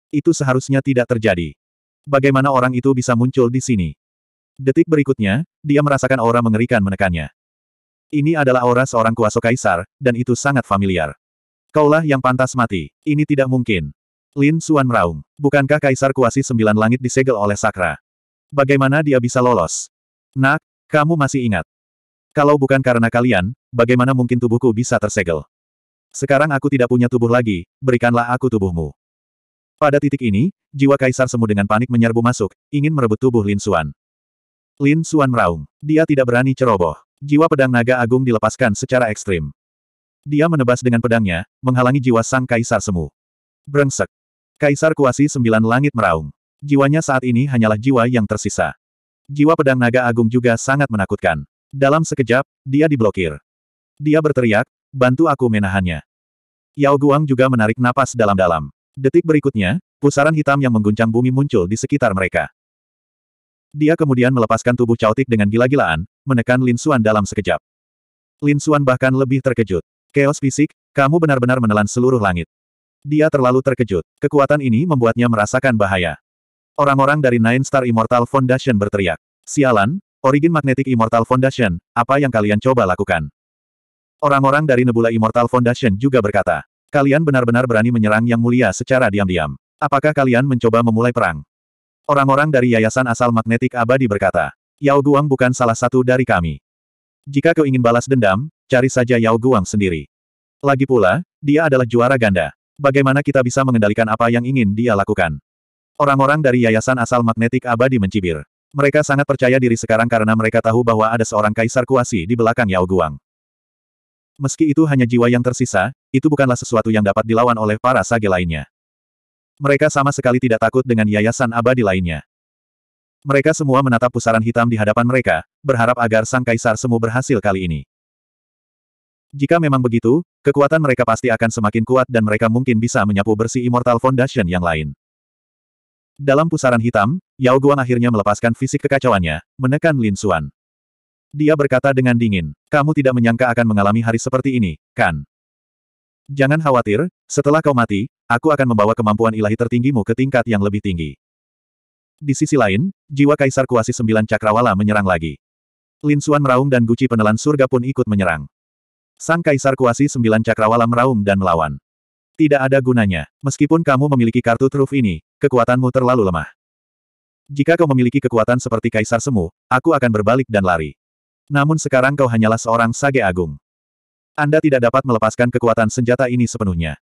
Itu seharusnya tidak terjadi. Bagaimana orang itu bisa muncul di sini? Detik berikutnya, dia merasakan aura mengerikan menekannya. Ini adalah aura seorang kuasa kaisar, dan itu sangat familiar. Kaulah yang pantas mati. Ini tidak mungkin. Lin Xuan meraung. Bukankah kaisar kuasi sembilan langit disegel oleh sakra? Bagaimana dia bisa lolos? Nak, kamu masih ingat? Kalau bukan karena kalian, bagaimana mungkin tubuhku bisa tersegel? Sekarang aku tidak punya tubuh lagi, berikanlah aku tubuhmu. Pada titik ini, jiwa kaisar semu dengan panik menyerbu masuk, ingin merebut tubuh Lin Xuan. Lin Xuan meraung. Dia tidak berani ceroboh. Jiwa pedang naga agung dilepaskan secara ekstrim. Dia menebas dengan pedangnya, menghalangi jiwa sang kaisar semu. Brengsek. Kaisar kuasi sembilan langit meraung. Jiwanya saat ini hanyalah jiwa yang tersisa. Jiwa pedang naga agung juga sangat menakutkan. Dalam sekejap, dia diblokir. Dia berteriak, Bantu aku menahannya. Yao Guang juga menarik napas dalam-dalam. Detik berikutnya, pusaran hitam yang mengguncang bumi muncul di sekitar mereka. Dia kemudian melepaskan tubuh Caotik dengan gila-gilaan, menekan Lin Xuan dalam sekejap. Lin Xuan bahkan lebih terkejut. Chaos fisik, kamu benar-benar menelan seluruh langit. Dia terlalu terkejut. Kekuatan ini membuatnya merasakan bahaya. Orang-orang dari Nine Star Immortal Foundation berteriak. Sialan, Origin Magnetic Immortal Foundation, apa yang kalian coba lakukan? Orang-orang dari Nebula Immortal Foundation juga berkata, kalian benar-benar berani menyerang Yang Mulia secara diam-diam. Apakah kalian mencoba memulai perang? Orang-orang dari Yayasan Asal Magnetik Abadi berkata, Yao Guang bukan salah satu dari kami. Jika kau ingin balas dendam, cari saja Yao Guang sendiri. Lagi pula, dia adalah juara ganda. Bagaimana kita bisa mengendalikan apa yang ingin dia lakukan? Orang-orang dari Yayasan Asal Magnetik Abadi mencibir. Mereka sangat percaya diri sekarang karena mereka tahu bahwa ada seorang kaisar kuasi di belakang Yao Guang. Meski itu hanya jiwa yang tersisa, itu bukanlah sesuatu yang dapat dilawan oleh para sage lainnya. Mereka sama sekali tidak takut dengan yayasan abadi lainnya. Mereka semua menatap pusaran hitam di hadapan mereka, berharap agar sang kaisar semu berhasil kali ini. Jika memang begitu, kekuatan mereka pasti akan semakin kuat dan mereka mungkin bisa menyapu bersih Immortal Foundation yang lain. Dalam pusaran hitam, Yao Guang akhirnya melepaskan fisik kekacauannya, menekan Lin Xuan. Dia berkata dengan dingin, kamu tidak menyangka akan mengalami hari seperti ini, kan? Jangan khawatir, setelah kau mati, aku akan membawa kemampuan ilahi tertinggimu ke tingkat yang lebih tinggi. Di sisi lain, jiwa Kaisar Kuasi Sembilan Cakrawala menyerang lagi. Lin Suan meraung dan Guci penelan surga pun ikut menyerang. Sang Kaisar Kuasi Sembilan Cakrawala meraung dan melawan. Tidak ada gunanya, meskipun kamu memiliki kartu truf ini, kekuatanmu terlalu lemah. Jika kau memiliki kekuatan seperti Kaisar Semu, aku akan berbalik dan lari. Namun sekarang kau hanyalah seorang sage agung. Anda tidak dapat melepaskan kekuatan senjata ini sepenuhnya.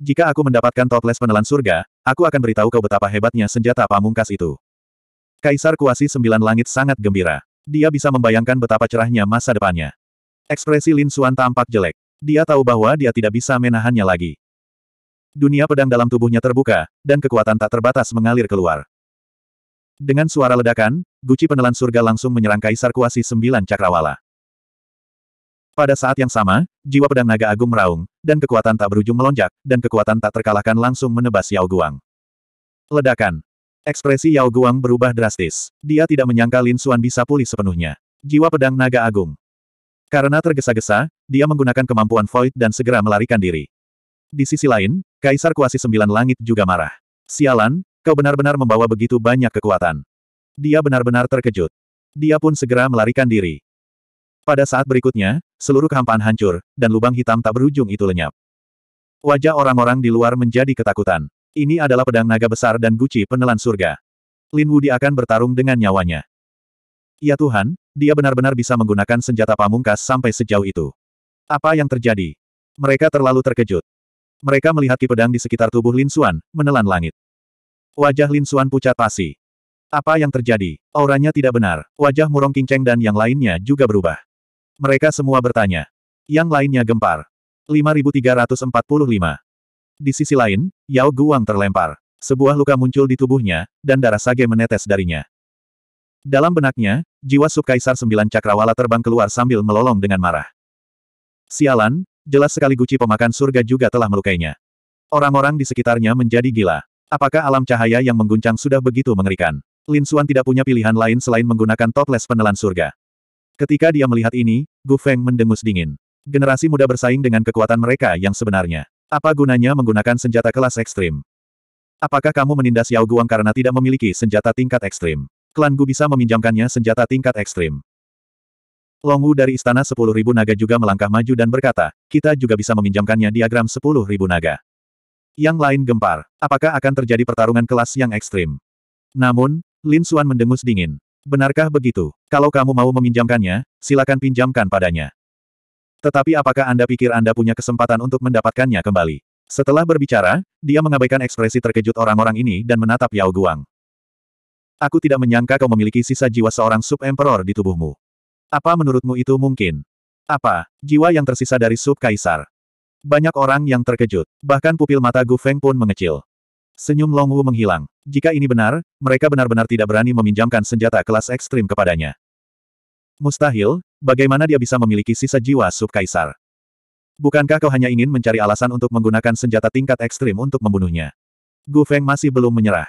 Jika aku mendapatkan toples penelan surga, aku akan beritahu kau betapa hebatnya senjata pamungkas itu. Kaisar Kuasi Sembilan Langit sangat gembira. Dia bisa membayangkan betapa cerahnya masa depannya. Ekspresi Lin Xuan tampak jelek. Dia tahu bahwa dia tidak bisa menahannya lagi. Dunia pedang dalam tubuhnya terbuka, dan kekuatan tak terbatas mengalir keluar. Dengan suara ledakan, Guci penelan surga langsung menyerang Kaisar Kuasi Sembilan Cakrawala. Pada saat yang sama, jiwa pedang naga agung meraung, dan kekuatan tak berujung melonjak, dan kekuatan tak terkalahkan langsung menebas Yao Guang. Ledakan. Ekspresi Yao Guang berubah drastis. Dia tidak menyangka Lin Xuan bisa pulih sepenuhnya. Jiwa pedang naga agung. Karena tergesa-gesa, dia menggunakan kemampuan void dan segera melarikan diri. Di sisi lain, Kaisar Kuasi Sembilan Langit juga marah. Sialan, Kau benar-benar membawa begitu banyak kekuatan. Dia benar-benar terkejut. Dia pun segera melarikan diri. Pada saat berikutnya, seluruh kehampaan hancur, dan lubang hitam tak berujung itu lenyap. Wajah orang-orang di luar menjadi ketakutan. Ini adalah pedang naga besar dan guci penelan surga. Lin Wudi akan bertarung dengan nyawanya. Ya Tuhan, dia benar-benar bisa menggunakan senjata pamungkas sampai sejauh itu. Apa yang terjadi? Mereka terlalu terkejut. Mereka melihat ki pedang di sekitar tubuh Lin Xuan, menelan langit. Wajah Lin Suan pucat pasi. Apa yang terjadi? Auranya tidak benar. Wajah Murong Kinceng dan yang lainnya juga berubah. Mereka semua bertanya. Yang lainnya gempar. 5345. Di sisi lain, Yao Guang terlempar. Sebuah luka muncul di tubuhnya, dan darah sage menetes darinya. Dalam benaknya, jiwa subkaisar sembilan cakrawala terbang keluar sambil melolong dengan marah. Sialan, jelas sekali Guci pemakan surga juga telah melukainya. Orang-orang di sekitarnya menjadi gila. Apakah alam cahaya yang mengguncang sudah begitu mengerikan? Lin Xuan tidak punya pilihan lain selain menggunakan toples penelan surga. Ketika dia melihat ini, Gu Feng mendengus dingin. Generasi muda bersaing dengan kekuatan mereka yang sebenarnya. Apa gunanya menggunakan senjata kelas ekstrim? Apakah kamu menindas Yao Guang karena tidak memiliki senjata tingkat ekstrim? Klan Gu bisa meminjamkannya senjata tingkat ekstrim. Long Wu dari Istana 10.000 Naga juga melangkah maju dan berkata, kita juga bisa meminjamkannya diagram 10.000 Naga. Yang lain gempar. Apakah akan terjadi pertarungan kelas yang ekstrim? Namun, Lin Suan mendengus dingin. Benarkah begitu? Kalau kamu mau meminjamkannya, silakan pinjamkan padanya. Tetapi apakah Anda pikir Anda punya kesempatan untuk mendapatkannya kembali? Setelah berbicara, dia mengabaikan ekspresi terkejut orang-orang ini dan menatap Yao Guang. Aku tidak menyangka kau memiliki sisa jiwa seorang sub-emperor di tubuhmu. Apa menurutmu itu mungkin? Apa, jiwa yang tersisa dari sub-kaisar? Banyak orang yang terkejut. Bahkan pupil mata Gu Feng pun mengecil. Senyum Long Wu menghilang. Jika ini benar, mereka benar-benar tidak berani meminjamkan senjata kelas ekstrim kepadanya. Mustahil, bagaimana dia bisa memiliki sisa jiwa Sub Kaisar Bukankah kau hanya ingin mencari alasan untuk menggunakan senjata tingkat ekstrim untuk membunuhnya? Gu Feng masih belum menyerah.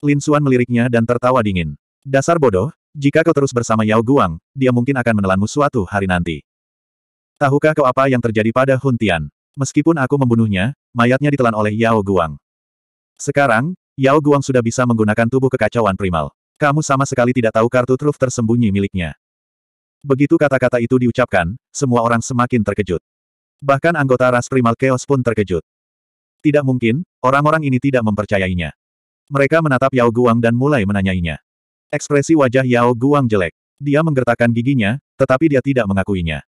Lin Xuan meliriknya dan tertawa dingin. Dasar bodoh, jika kau terus bersama Yao Guang, dia mungkin akan menelanmu suatu hari nanti. Tahukah kau apa yang terjadi pada Hun Tian Meskipun aku membunuhnya, mayatnya ditelan oleh Yao Guang. Sekarang, Yao Guang sudah bisa menggunakan tubuh kekacauan primal. Kamu sama sekali tidak tahu kartu truf tersembunyi miliknya. Begitu kata-kata itu diucapkan, semua orang semakin terkejut. Bahkan anggota ras primal chaos pun terkejut. Tidak mungkin, orang-orang ini tidak mempercayainya. Mereka menatap Yao Guang dan mulai menanyainya. Ekspresi wajah Yao Guang jelek. Dia menggertakkan giginya, tetapi dia tidak mengakuinya.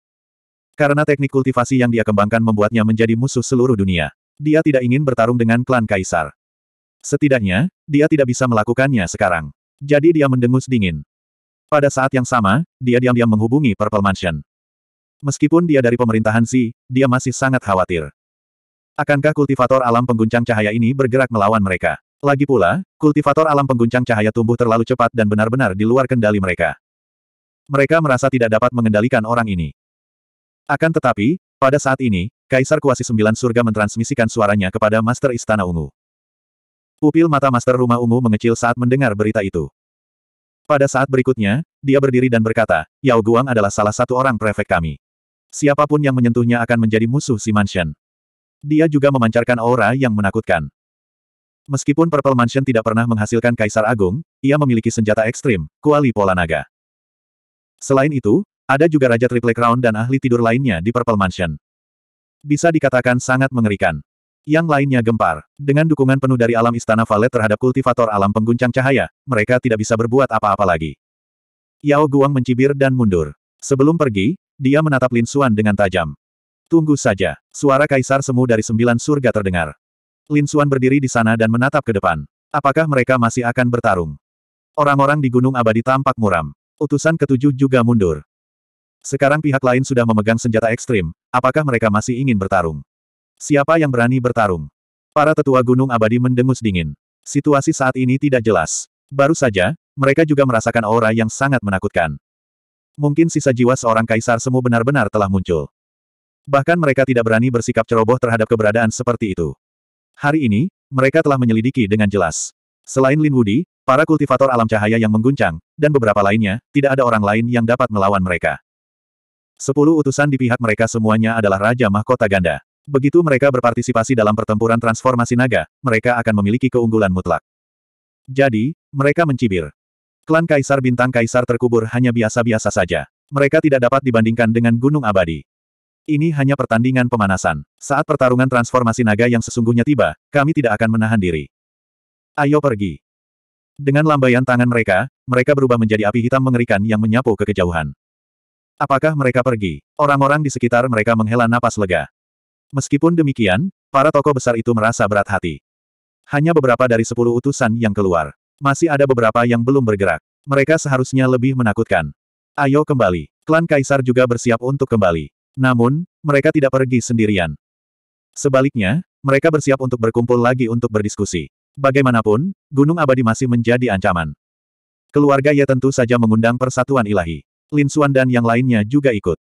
Karena teknik kultivasi yang dia kembangkan membuatnya menjadi musuh seluruh dunia. Dia tidak ingin bertarung dengan klan Kaisar. Setidaknya, dia tidak bisa melakukannya sekarang. Jadi dia mendengus dingin. Pada saat yang sama, dia diam-diam menghubungi Purple Mansion. Meskipun dia dari pemerintahan Xi, dia masih sangat khawatir. Akankah kultivator alam pengguncang cahaya ini bergerak melawan mereka? Lagi pula, kultivator alam pengguncang cahaya tumbuh terlalu cepat dan benar-benar di luar kendali mereka. Mereka merasa tidak dapat mengendalikan orang ini. Akan tetapi, pada saat ini, Kaisar Kuasi Sembilan Surga mentransmisikan suaranya kepada Master Istana Ungu. Upil mata Master Rumah Ungu mengecil saat mendengar berita itu. Pada saat berikutnya, dia berdiri dan berkata, Yao Guang adalah salah satu orang prefek kami. Siapapun yang menyentuhnya akan menjadi musuh si Mansion. Dia juga memancarkan aura yang menakutkan. Meskipun Purple Mansion tidak pernah menghasilkan Kaisar Agung, ia memiliki senjata ekstrim, kuali pola naga. Selain itu, ada juga Raja Triple Crown dan ahli tidur lainnya di Purple Mansion. Bisa dikatakan sangat mengerikan. Yang lainnya gempar. Dengan dukungan penuh dari alam istana Valet terhadap kultivator alam pengguncang cahaya, mereka tidak bisa berbuat apa-apa lagi. Yao Guang mencibir dan mundur. Sebelum pergi, dia menatap Lin Xuan dengan tajam. Tunggu saja. Suara kaisar semu dari sembilan surga terdengar. Lin Xuan berdiri di sana dan menatap ke depan. Apakah mereka masih akan bertarung? Orang-orang di Gunung Abadi tampak muram. Utusan ketujuh juga mundur. Sekarang pihak lain sudah memegang senjata ekstrim, apakah mereka masih ingin bertarung? Siapa yang berani bertarung? Para tetua gunung abadi mendengus dingin. Situasi saat ini tidak jelas. Baru saja, mereka juga merasakan aura yang sangat menakutkan. Mungkin sisa jiwa seorang kaisar semu benar-benar telah muncul. Bahkan mereka tidak berani bersikap ceroboh terhadap keberadaan seperti itu. Hari ini, mereka telah menyelidiki dengan jelas. Selain Lin Wudi, para kultivator alam cahaya yang mengguncang, dan beberapa lainnya, tidak ada orang lain yang dapat melawan mereka. Sepuluh utusan di pihak mereka semuanya adalah Raja Mahkota Ganda. Begitu mereka berpartisipasi dalam pertempuran transformasi naga, mereka akan memiliki keunggulan mutlak. Jadi, mereka mencibir. Klan Kaisar Bintang Kaisar terkubur hanya biasa-biasa saja. Mereka tidak dapat dibandingkan dengan Gunung Abadi. Ini hanya pertandingan pemanasan. Saat pertarungan transformasi naga yang sesungguhnya tiba, kami tidak akan menahan diri. Ayo pergi. Dengan lambaian tangan mereka, mereka berubah menjadi api hitam mengerikan yang menyapu ke kejauhan. Apakah mereka pergi? Orang-orang di sekitar mereka menghela napas lega. Meskipun demikian, para tokoh besar itu merasa berat hati. Hanya beberapa dari sepuluh utusan yang keluar. Masih ada beberapa yang belum bergerak. Mereka seharusnya lebih menakutkan. Ayo kembali. Klan Kaisar juga bersiap untuk kembali. Namun, mereka tidak pergi sendirian. Sebaliknya, mereka bersiap untuk berkumpul lagi untuk berdiskusi. Bagaimanapun, Gunung Abadi masih menjadi ancaman. Keluarga ya tentu saja mengundang persatuan ilahi. Lin Xuan dan yang lainnya juga ikut.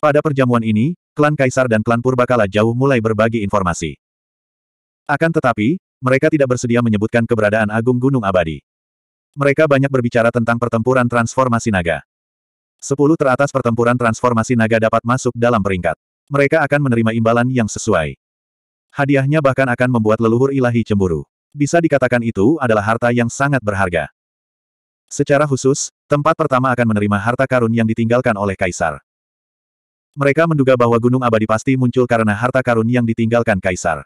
Pada perjamuan ini, klan Kaisar dan klan Purbakala jauh mulai berbagi informasi. Akan tetapi, mereka tidak bersedia menyebutkan keberadaan Agung Gunung Abadi. Mereka banyak berbicara tentang pertempuran transformasi naga. Sepuluh teratas pertempuran transformasi naga dapat masuk dalam peringkat. Mereka akan menerima imbalan yang sesuai. Hadiahnya bahkan akan membuat leluhur ilahi cemburu. Bisa dikatakan itu adalah harta yang sangat berharga. Secara khusus, tempat pertama akan menerima harta karun yang ditinggalkan oleh kaisar. Mereka menduga bahwa gunung abadi pasti muncul karena harta karun yang ditinggalkan kaisar.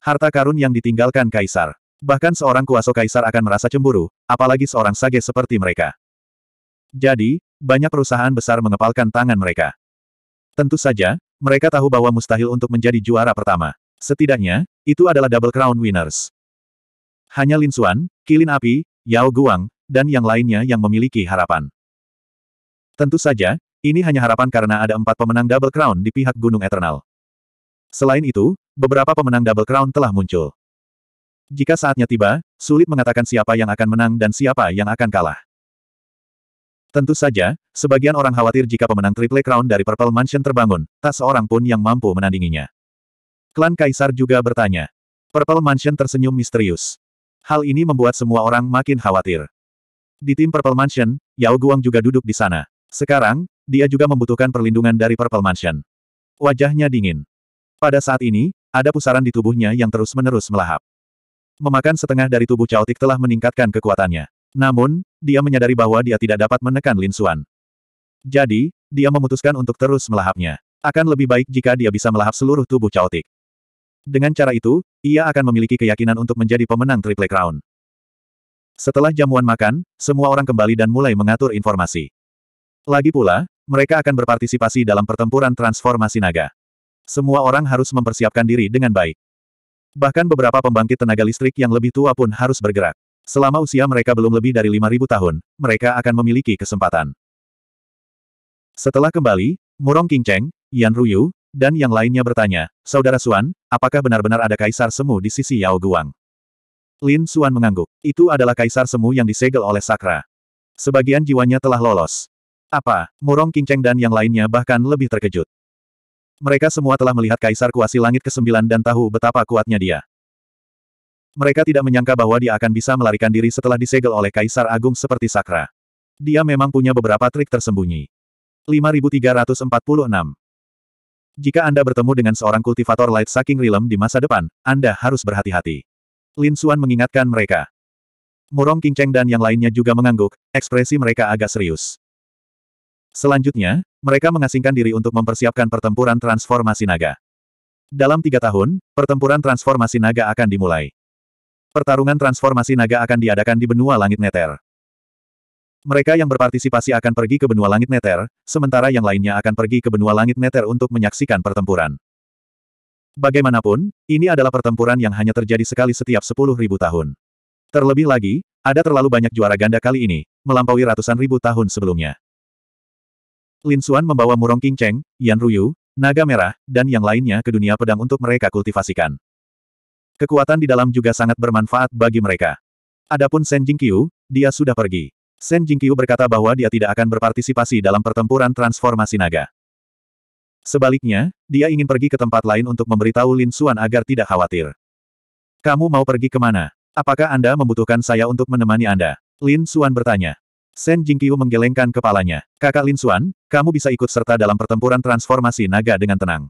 Harta karun yang ditinggalkan kaisar. Bahkan seorang kuasa kaisar akan merasa cemburu, apalagi seorang sage seperti mereka. Jadi, banyak perusahaan besar mengepalkan tangan mereka. Tentu saja, mereka tahu bahwa mustahil untuk menjadi juara pertama. Setidaknya, itu adalah double crown winners. Hanya Lin Xuan, Kilin Api, Yao Guang, dan yang lainnya yang memiliki harapan. Tentu saja, ini hanya harapan karena ada empat pemenang Double Crown di pihak Gunung Eternal. Selain itu, beberapa pemenang Double Crown telah muncul. Jika saatnya tiba, sulit mengatakan siapa yang akan menang dan siapa yang akan kalah. Tentu saja, sebagian orang khawatir jika pemenang Triple Crown dari Purple Mansion terbangun, tak seorang pun yang mampu menandinginya. Klan Kaisar juga bertanya. Purple Mansion tersenyum misterius. Hal ini membuat semua orang makin khawatir. Di tim Purple Mansion, Yao Guang juga duduk di sana. Sekarang, dia juga membutuhkan perlindungan dari Purple Mansion. Wajahnya dingin. Pada saat ini, ada pusaran di tubuhnya yang terus-menerus melahap. Memakan setengah dari tubuh Chaotic telah meningkatkan kekuatannya. Namun, dia menyadari bahwa dia tidak dapat menekan Lin Xuan. Jadi, dia memutuskan untuk terus melahapnya. Akan lebih baik jika dia bisa melahap seluruh tubuh Chaotic. Dengan cara itu, ia akan memiliki keyakinan untuk menjadi pemenang Triple Crown. Setelah jamuan makan, semua orang kembali dan mulai mengatur informasi. Lagi pula, mereka akan berpartisipasi dalam pertempuran transformasi naga. Semua orang harus mempersiapkan diri dengan baik. Bahkan beberapa pembangkit tenaga listrik yang lebih tua pun harus bergerak. Selama usia mereka belum lebih dari 5.000 tahun, mereka akan memiliki kesempatan. Setelah kembali, Murong Qingcheng, Yan Ruyu, dan yang lainnya bertanya, Saudara Suan, apakah benar-benar ada kaisar semu di sisi Yao Guang? Lin Suan mengangguk. Itu adalah kaisar semu yang disegel oleh sakra. Sebagian jiwanya telah lolos. Apa? Murong Kinceng dan yang lainnya bahkan lebih terkejut. Mereka semua telah melihat kaisar kuasi langit ke-9 dan tahu betapa kuatnya dia. Mereka tidak menyangka bahwa dia akan bisa melarikan diri setelah disegel oleh kaisar agung seperti sakra. Dia memang punya beberapa trik tersembunyi. 5346 Jika Anda bertemu dengan seorang kultivator light saking Realm di masa depan, Anda harus berhati-hati. Lin Suan mengingatkan mereka. Murong Qingcheng dan yang lainnya juga mengangguk, ekspresi mereka agak serius. Selanjutnya, mereka mengasingkan diri untuk mempersiapkan pertempuran transformasi naga. Dalam tiga tahun, pertempuran transformasi naga akan dimulai. Pertarungan transformasi naga akan diadakan di benua langit neter. Mereka yang berpartisipasi akan pergi ke benua langit neter, sementara yang lainnya akan pergi ke benua langit neter untuk menyaksikan pertempuran. Bagaimanapun, ini adalah pertempuran yang hanya terjadi sekali setiap sepuluh ribu tahun. Terlebih lagi, ada terlalu banyak juara ganda kali ini, melampaui ratusan ribu tahun sebelumnya. Lin Xuan membawa Murong King Cheng, Yan Ruyu, Naga Merah, dan yang lainnya ke dunia pedang untuk mereka kultivasikan. Kekuatan di dalam juga sangat bermanfaat bagi mereka. Adapun Shen Jingqiu, dia sudah pergi. Shen Jingqiu berkata bahwa dia tidak akan berpartisipasi dalam pertempuran transformasi naga. Sebaliknya, dia ingin pergi ke tempat lain untuk memberitahu Lin Xuan agar tidak khawatir. Kamu mau pergi kemana? Apakah Anda membutuhkan saya untuk menemani Anda? Lin Xuan bertanya. Shen Jingqiu menggelengkan kepalanya. Kakak Lin Xuan, kamu bisa ikut serta dalam pertempuran transformasi naga dengan tenang.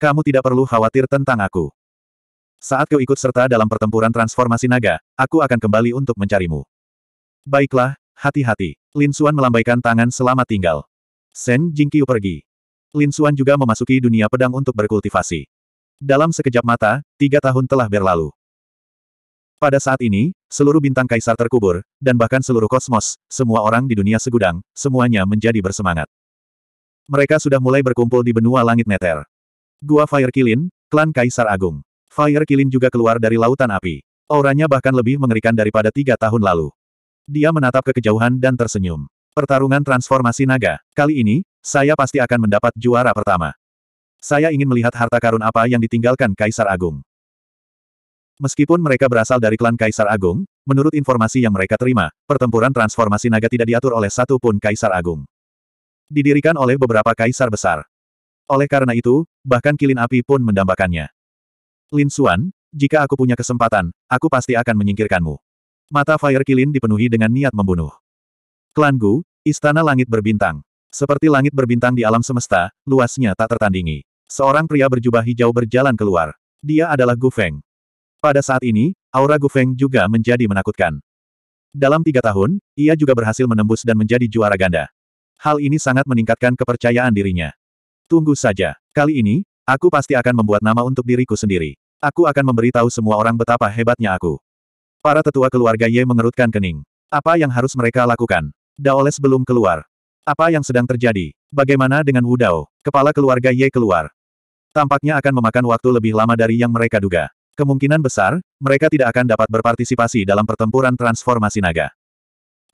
Kamu tidak perlu khawatir tentang aku. Saat kau ikut serta dalam pertempuran transformasi naga, aku akan kembali untuk mencarimu. Baiklah, hati-hati. Lin Xuan melambaikan tangan selamat tinggal. Shen Jingqiu pergi. Lin Xuan juga memasuki dunia pedang untuk berkultivasi. Dalam sekejap mata, tiga tahun telah berlalu. Pada saat ini, seluruh bintang kaisar terkubur, dan bahkan seluruh kosmos, semua orang di dunia segudang, semuanya menjadi bersemangat. Mereka sudah mulai berkumpul di benua langit Neter. Gua Fire Kilin, klan Kaisar Agung. Fire Kilin juga keluar dari lautan api. Auranya bahkan lebih mengerikan daripada tiga tahun lalu. Dia menatap ke kejauhan dan tersenyum. Pertarungan transformasi naga. Kali ini, saya pasti akan mendapat juara pertama. Saya ingin melihat harta karun apa yang ditinggalkan Kaisar Agung. Meskipun mereka berasal dari klan Kaisar Agung, menurut informasi yang mereka terima, pertempuran transformasi naga tidak diatur oleh satu pun Kaisar Agung. Didirikan oleh beberapa kaisar besar. Oleh karena itu, bahkan kilin api pun mendambakannya. Lin Xuan, jika aku punya kesempatan, aku pasti akan menyingkirkanmu. Mata Fire Kilin dipenuhi dengan niat membunuh. Klan Gu, Istana Langit Berbintang. Seperti langit berbintang di alam semesta, luasnya tak tertandingi. Seorang pria berjubah hijau berjalan keluar. Dia adalah Gu Feng. Pada saat ini, aura Gu Feng juga menjadi menakutkan. Dalam tiga tahun, ia juga berhasil menembus dan menjadi juara ganda. Hal ini sangat meningkatkan kepercayaan dirinya. Tunggu saja. Kali ini, aku pasti akan membuat nama untuk diriku sendiri. Aku akan memberitahu semua orang betapa hebatnya aku. Para tetua keluarga Ye mengerutkan kening. Apa yang harus mereka lakukan? Daoles belum keluar. Apa yang sedang terjadi? Bagaimana dengan Wu Dao? Kepala keluarga Ye keluar. Tampaknya akan memakan waktu lebih lama dari yang mereka duga. Kemungkinan besar, mereka tidak akan dapat berpartisipasi dalam pertempuran transformasi naga.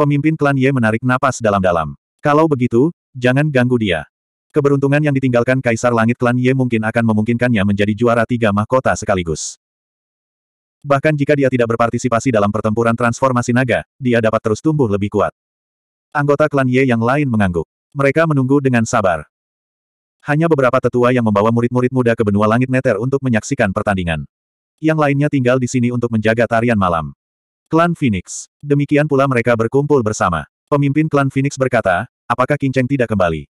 Pemimpin klan Ye menarik napas dalam-dalam. Kalau begitu, jangan ganggu dia. Keberuntungan yang ditinggalkan Kaisar Langit klan Ye mungkin akan memungkinkannya menjadi juara tiga mahkota sekaligus. Bahkan jika dia tidak berpartisipasi dalam pertempuran transformasi naga, dia dapat terus tumbuh lebih kuat. Anggota klan Ye yang lain mengangguk. Mereka menunggu dengan sabar. Hanya beberapa tetua yang membawa murid-murid muda ke benua langit Neter untuk menyaksikan pertandingan. Yang lainnya tinggal di sini untuk menjaga tarian malam. Klan Phoenix. Demikian pula mereka berkumpul bersama. Pemimpin klan Phoenix berkata, apakah Kinceng tidak kembali?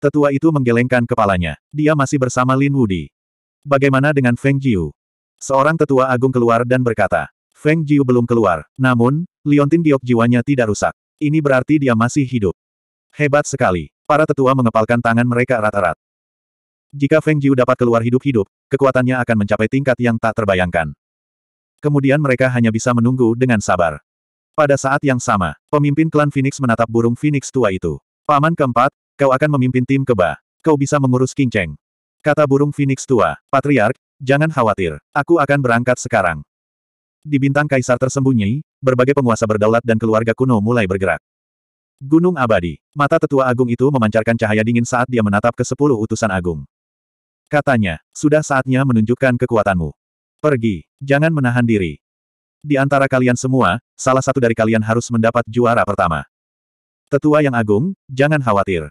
Tetua itu menggelengkan kepalanya. Dia masih bersama Lin Wudi. Bagaimana dengan Feng Jiu? Seorang tetua agung keluar dan berkata, Feng Jiu belum keluar, namun, Liontin giok jiwanya tidak rusak. Ini berarti dia masih hidup. Hebat sekali. Para tetua mengepalkan tangan mereka erat-erat. Jika Feng Jiu dapat keluar hidup-hidup, kekuatannya akan mencapai tingkat yang tak terbayangkan. Kemudian mereka hanya bisa menunggu dengan sabar. Pada saat yang sama, pemimpin klan Phoenix menatap burung Phoenix tua itu. Paman keempat, kau akan memimpin tim keba. Kau bisa mengurus King Cheng. Kata burung Phoenix tua, Patriark, jangan khawatir, aku akan berangkat sekarang. Di bintang kaisar tersembunyi, berbagai penguasa berdaulat dan keluarga kuno mulai bergerak. Gunung abadi. Mata tetua agung itu memancarkan cahaya dingin saat dia menatap ke sepuluh utusan agung. Katanya, sudah saatnya menunjukkan kekuatanmu. Pergi, jangan menahan diri. Di antara kalian semua, salah satu dari kalian harus mendapat juara pertama. Tetua yang agung, jangan khawatir.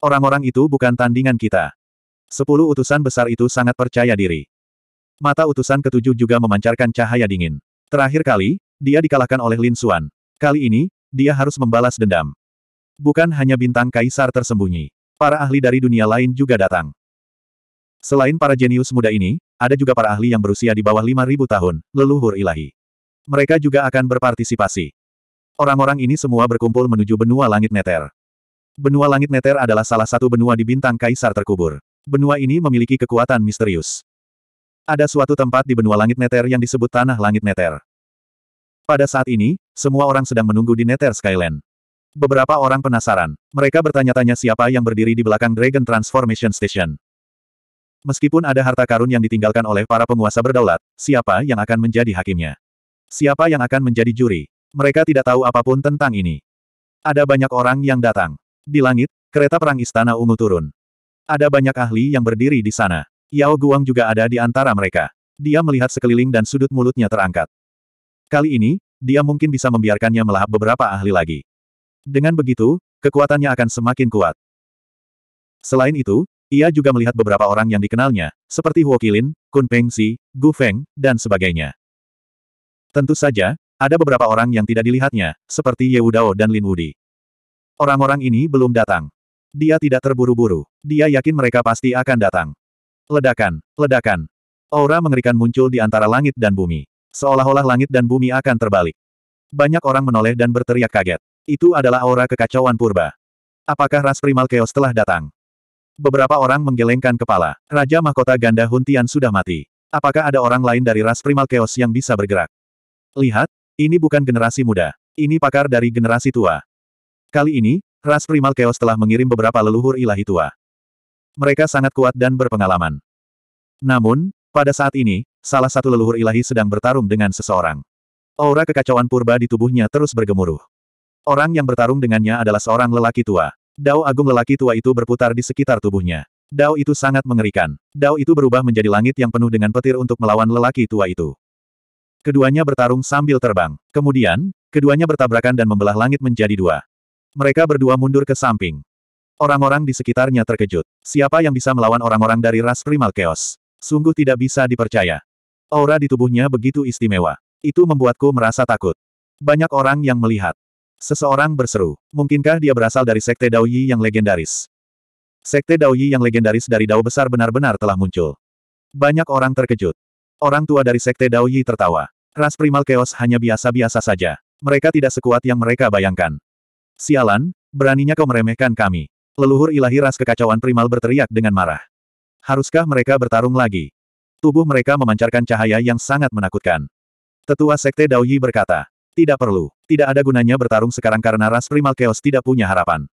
Orang-orang itu bukan tandingan kita. Sepuluh utusan besar itu sangat percaya diri. Mata utusan ketujuh juga memancarkan cahaya dingin. Terakhir kali, dia dikalahkan oleh Lin Xuan. Kali ini, dia harus membalas dendam. Bukan hanya bintang kaisar tersembunyi. Para ahli dari dunia lain juga datang. Selain para jenius muda ini, ada juga para ahli yang berusia di bawah 5.000 tahun, leluhur ilahi. Mereka juga akan berpartisipasi. Orang-orang ini semua berkumpul menuju benua langit Neter. Benua langit Neter adalah salah satu benua di bintang kaisar terkubur. Benua ini memiliki kekuatan misterius. Ada suatu tempat di benua langit Neter yang disebut Tanah Langit Neter. Pada saat ini, semua orang sedang menunggu di Neter Skyland. Beberapa orang penasaran. Mereka bertanya-tanya siapa yang berdiri di belakang Dragon Transformation Station. Meskipun ada harta karun yang ditinggalkan oleh para penguasa berdaulat, siapa yang akan menjadi hakimnya? Siapa yang akan menjadi juri? Mereka tidak tahu apapun tentang ini. Ada banyak orang yang datang. Di langit, kereta perang istana ungu turun. Ada banyak ahli yang berdiri di sana. Yao Guang juga ada di antara mereka. Dia melihat sekeliling dan sudut mulutnya terangkat. Kali ini, dia mungkin bisa membiarkannya melahap beberapa ahli lagi. Dengan begitu, kekuatannya akan semakin kuat. Selain itu, ia juga melihat beberapa orang yang dikenalnya, seperti Huo Qilin, Kun Pengxi, Gu Feng, dan sebagainya. Tentu saja, ada beberapa orang yang tidak dilihatnya, seperti Ye Wudao dan Lin Wudi. Orang-orang ini belum datang. Dia tidak terburu-buru. Dia yakin mereka pasti akan datang. Ledakan, ledakan. Aura mengerikan muncul di antara langit dan bumi. Seolah-olah langit dan bumi akan terbalik. Banyak orang menoleh dan berteriak kaget. Itu adalah aura kekacauan purba. Apakah ras primal chaos telah datang? Beberapa orang menggelengkan kepala. Raja mahkota ganda Huntian sudah mati. Apakah ada orang lain dari ras primal chaos yang bisa bergerak? Lihat, ini bukan generasi muda. Ini pakar dari generasi tua. Kali ini, ras primal chaos telah mengirim beberapa leluhur ilahi tua. Mereka sangat kuat dan berpengalaman. Namun, pada saat ini, salah satu leluhur ilahi sedang bertarung dengan seseorang. Aura kekacauan purba di tubuhnya terus bergemuruh. Orang yang bertarung dengannya adalah seorang lelaki tua. Dao agung lelaki tua itu berputar di sekitar tubuhnya. Dao itu sangat mengerikan. Dao itu berubah menjadi langit yang penuh dengan petir untuk melawan lelaki tua itu. Keduanya bertarung sambil terbang. Kemudian, keduanya bertabrakan dan membelah langit menjadi dua. Mereka berdua mundur ke samping. Orang-orang di sekitarnya terkejut. Siapa yang bisa melawan orang-orang dari ras primal chaos? Sungguh tidak bisa dipercaya. Aura di tubuhnya begitu istimewa. Itu membuatku merasa takut. Banyak orang yang melihat. Seseorang berseru, mungkinkah dia berasal dari Sekte Daoyi yang legendaris? Sekte Daoyi yang legendaris dari Dao Besar benar-benar telah muncul. Banyak orang terkejut. Orang tua dari Sekte Daoyi tertawa. Ras primal chaos hanya biasa-biasa saja. Mereka tidak sekuat yang mereka bayangkan. Sialan, beraninya kau meremehkan kami. Leluhur ilahi ras kekacauan primal berteriak dengan marah. Haruskah mereka bertarung lagi? Tubuh mereka memancarkan cahaya yang sangat menakutkan. Tetua Sekte Daoyi berkata, tidak perlu, tidak ada gunanya bertarung sekarang karena ras primal chaos tidak punya harapan.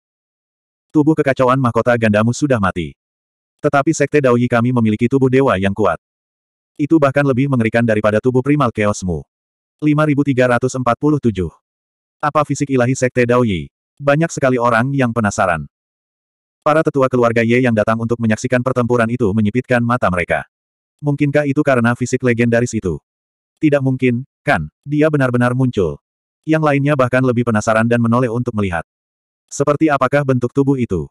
Tubuh kekacauan mahkota gandamu sudah mati. Tetapi Sekte Daoyi kami memiliki tubuh dewa yang kuat. Itu bahkan lebih mengerikan daripada tubuh primal chaosmu. 5347. Apa fisik ilahi Sekte Daoyi? Banyak sekali orang yang penasaran. Para tetua keluarga Ye yang datang untuk menyaksikan pertempuran itu menyipitkan mata mereka. Mungkinkah itu karena fisik legendaris itu? Tidak mungkin, kan? Dia benar-benar muncul. Yang lainnya bahkan lebih penasaran dan menoleh untuk melihat. Seperti apakah bentuk tubuh itu?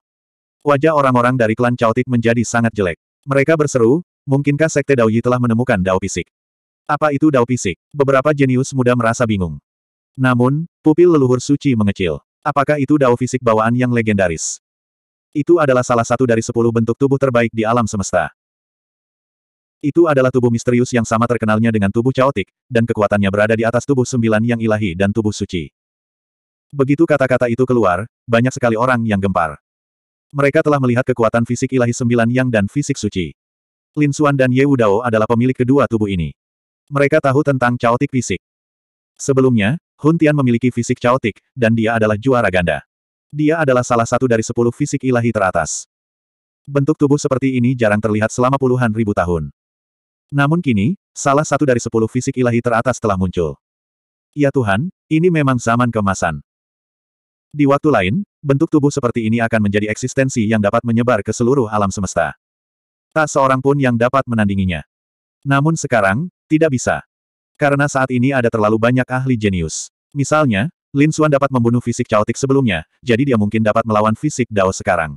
Wajah orang-orang dari klan Chaotic menjadi sangat jelek. Mereka berseru, mungkinkah Sekte Dao Yi telah menemukan Dao fisik? Apa itu Dao fisik? Beberapa jenius muda merasa bingung. Namun, pupil leluhur suci mengecil. Apakah itu Dao Fisik bawaan yang legendaris? Itu adalah salah satu dari sepuluh bentuk tubuh terbaik di alam semesta. Itu adalah tubuh misterius yang sama terkenalnya dengan tubuh caotik, dan kekuatannya berada di atas tubuh sembilan yang ilahi dan tubuh suci. Begitu kata-kata itu keluar, banyak sekali orang yang gempar. Mereka telah melihat kekuatan fisik ilahi sembilan yang dan fisik suci. Lin Xuan dan Ye Wudao adalah pemilik kedua tubuh ini. Mereka tahu tentang caotik fisik. Sebelumnya, Hun Tian memiliki fisik caotik, dan dia adalah juara ganda. Dia adalah salah satu dari sepuluh fisik ilahi teratas. Bentuk tubuh seperti ini jarang terlihat selama puluhan ribu tahun. Namun kini, salah satu dari sepuluh fisik ilahi teratas telah muncul. Ya Tuhan, ini memang zaman kemasan. Di waktu lain, bentuk tubuh seperti ini akan menjadi eksistensi yang dapat menyebar ke seluruh alam semesta. Tak seorang pun yang dapat menandinginya. Namun sekarang, tidak bisa. Karena saat ini ada terlalu banyak ahli jenius. Misalnya, Lin Xuan dapat membunuh fisik caotik sebelumnya, jadi dia mungkin dapat melawan fisik Dao sekarang.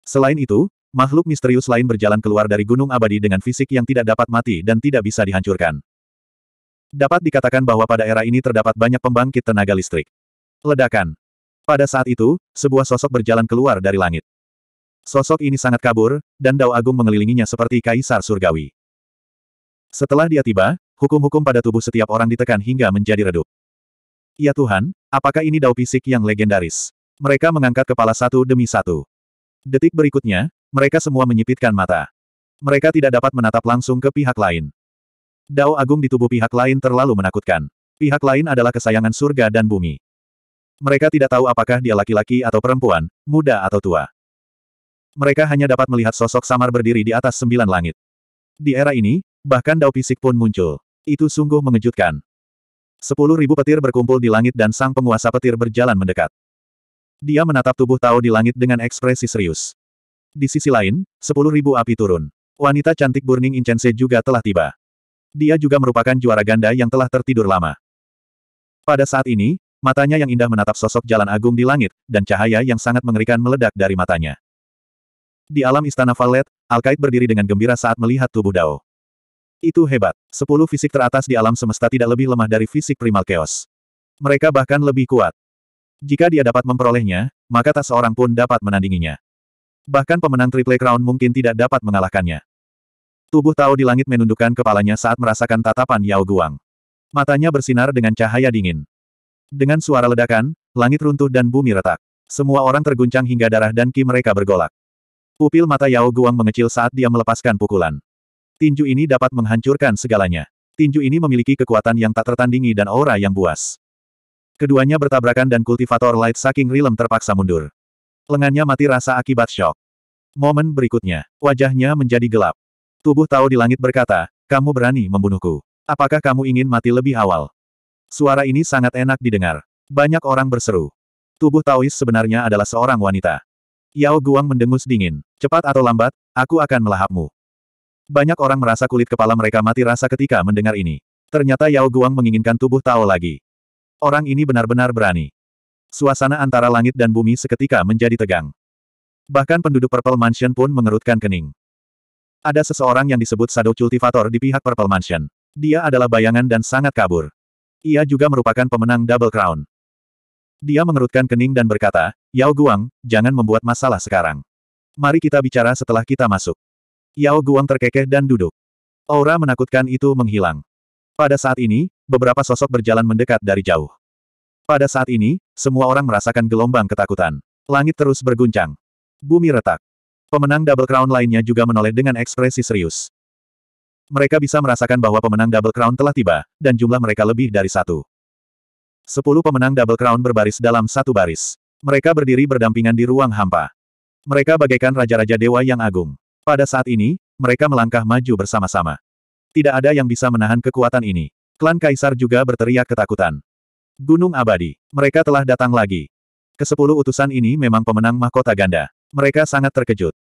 Selain itu, makhluk misterius lain berjalan keluar dari gunung abadi dengan fisik yang tidak dapat mati dan tidak bisa dihancurkan. Dapat dikatakan bahwa pada era ini terdapat banyak pembangkit tenaga listrik. Ledakan. Pada saat itu, sebuah sosok berjalan keluar dari langit. Sosok ini sangat kabur, dan Dao Agung mengelilinginya seperti kaisar surgawi. Setelah dia tiba, hukum-hukum pada tubuh setiap orang ditekan hingga menjadi redup. Ya Tuhan, apakah ini dao fisik yang legendaris? Mereka mengangkat kepala satu demi satu. Detik berikutnya, mereka semua menyipitkan mata. Mereka tidak dapat menatap langsung ke pihak lain. Dao agung di tubuh pihak lain terlalu menakutkan. Pihak lain adalah kesayangan surga dan bumi. Mereka tidak tahu apakah dia laki-laki atau perempuan, muda atau tua. Mereka hanya dapat melihat sosok samar berdiri di atas sembilan langit. Di era ini, bahkan dao fisik pun muncul. Itu sungguh mengejutkan. Sepuluh ribu petir berkumpul di langit dan sang penguasa petir berjalan mendekat. Dia menatap tubuh Tao di langit dengan ekspresi serius. Di sisi lain, sepuluh ribu api turun. Wanita cantik Burning Incense juga telah tiba. Dia juga merupakan juara ganda yang telah tertidur lama. Pada saat ini, matanya yang indah menatap sosok jalan agung di langit, dan cahaya yang sangat mengerikan meledak dari matanya. Di alam istana Valet, Alkait berdiri dengan gembira saat melihat tubuh Dao. Itu hebat. Sepuluh fisik teratas di alam semesta tidak lebih lemah dari fisik primal chaos. Mereka bahkan lebih kuat. Jika dia dapat memperolehnya, maka tak seorang pun dapat menandinginya. Bahkan pemenang Triple Crown mungkin tidak dapat mengalahkannya. Tubuh Tao di langit menundukkan kepalanya saat merasakan tatapan Yao Guang. Matanya bersinar dengan cahaya dingin. Dengan suara ledakan, langit runtuh dan bumi retak. Semua orang terguncang hingga darah dan ki mereka bergolak. Pupil mata Yao Guang mengecil saat dia melepaskan pukulan. Tinju ini dapat menghancurkan segalanya. Tinju ini memiliki kekuatan yang tak tertandingi dan aura yang buas. Keduanya bertabrakan dan kultivator Light Saking Rilem terpaksa mundur. Lengannya mati rasa akibat shock. Momen berikutnya, wajahnya menjadi gelap. Tubuh Tao di langit berkata, kamu berani membunuhku. Apakah kamu ingin mati lebih awal? Suara ini sangat enak didengar. Banyak orang berseru. Tubuh Taois sebenarnya adalah seorang wanita. Yao Guang mendengus dingin. Cepat atau lambat, aku akan melahapmu. Banyak orang merasa kulit kepala mereka mati rasa ketika mendengar ini. Ternyata Yao Guang menginginkan tubuh Tao lagi. Orang ini benar-benar berani. Suasana antara langit dan bumi seketika menjadi tegang. Bahkan penduduk Purple Mansion pun mengerutkan kening. Ada seseorang yang disebut Shadow Cultivator di pihak Purple Mansion. Dia adalah bayangan dan sangat kabur. Ia juga merupakan pemenang Double Crown. Dia mengerutkan kening dan berkata, Yao Guang, jangan membuat masalah sekarang. Mari kita bicara setelah kita masuk. Yao Guang terkekeh dan duduk. Aura menakutkan itu menghilang. Pada saat ini, beberapa sosok berjalan mendekat dari jauh. Pada saat ini, semua orang merasakan gelombang ketakutan. Langit terus berguncang. Bumi retak. Pemenang Double Crown lainnya juga menoleh dengan ekspresi serius. Mereka bisa merasakan bahwa pemenang Double Crown telah tiba, dan jumlah mereka lebih dari satu. Sepuluh pemenang Double Crown berbaris dalam satu baris. Mereka berdiri berdampingan di ruang hampa. Mereka bagaikan raja-raja dewa yang agung. Pada saat ini, mereka melangkah maju bersama-sama. Tidak ada yang bisa menahan kekuatan ini. Klan Kaisar juga berteriak ketakutan. Gunung Abadi. Mereka telah datang lagi. Kesepuluh utusan ini memang pemenang mahkota ganda. Mereka sangat terkejut.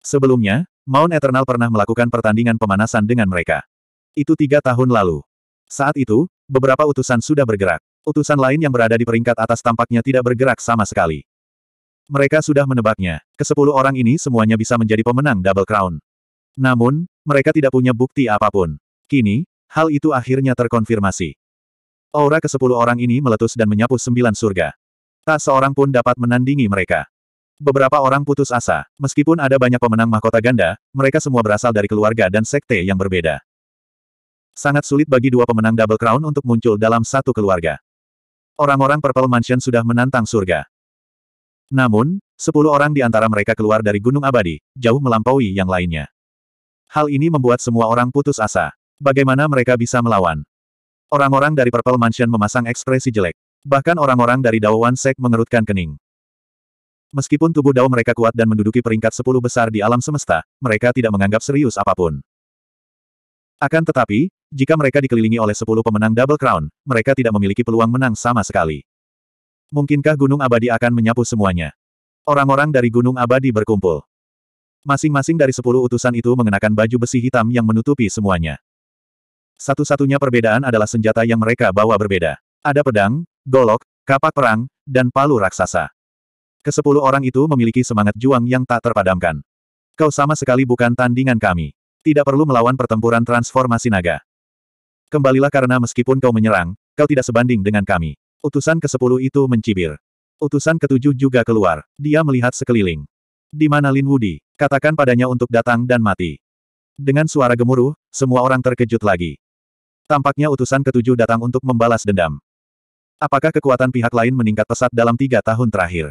Sebelumnya, Mount Eternal pernah melakukan pertandingan pemanasan dengan mereka. Itu tiga tahun lalu. Saat itu, beberapa utusan sudah bergerak. Utusan lain yang berada di peringkat atas tampaknya tidak bergerak sama sekali. Mereka sudah menebaknya. Kesepuluh orang ini semuanya bisa menjadi pemenang Double Crown. Namun, mereka tidak punya bukti apapun. Kini, hal itu akhirnya terkonfirmasi. Aura kesepuluh orang ini meletus dan menyapu sembilan surga. Tak seorang pun dapat menandingi mereka. Beberapa orang putus asa. Meskipun ada banyak pemenang mahkota ganda, mereka semua berasal dari keluarga dan sekte yang berbeda. Sangat sulit bagi dua pemenang Double Crown untuk muncul dalam satu keluarga. Orang-orang Purple Mansion sudah menantang surga. Namun, sepuluh orang di antara mereka keluar dari Gunung Abadi, jauh melampaui yang lainnya. Hal ini membuat semua orang putus asa. Bagaimana mereka bisa melawan? Orang-orang dari Purple Mansion memasang ekspresi jelek. Bahkan orang-orang dari Dao Wan Sek mengerutkan kening. Meskipun tubuh Dao mereka kuat dan menduduki peringkat sepuluh besar di alam semesta, mereka tidak menganggap serius apapun. Akan tetapi, jika mereka dikelilingi oleh sepuluh pemenang Double Crown, mereka tidak memiliki peluang menang sama sekali. Mungkinkah Gunung Abadi akan menyapu semuanya? Orang-orang dari Gunung Abadi berkumpul. Masing-masing dari sepuluh utusan itu mengenakan baju besi hitam yang menutupi semuanya. Satu-satunya perbedaan adalah senjata yang mereka bawa berbeda. Ada pedang, golok, kapak perang, dan palu raksasa. Kesepuluh orang itu memiliki semangat juang yang tak terpadamkan. Kau sama sekali bukan tandingan kami. Tidak perlu melawan pertempuran transformasi naga. Kembalilah karena meskipun kau menyerang, kau tidak sebanding dengan kami. Utusan ke-10 itu mencibir. Utusan ke-7 juga keluar. Dia melihat sekeliling. Di mana Lin Wudi? Katakan padanya untuk datang dan mati. Dengan suara gemuruh, semua orang terkejut lagi. Tampaknya utusan ke-7 datang untuk membalas dendam. Apakah kekuatan pihak lain meningkat pesat dalam tiga tahun terakhir?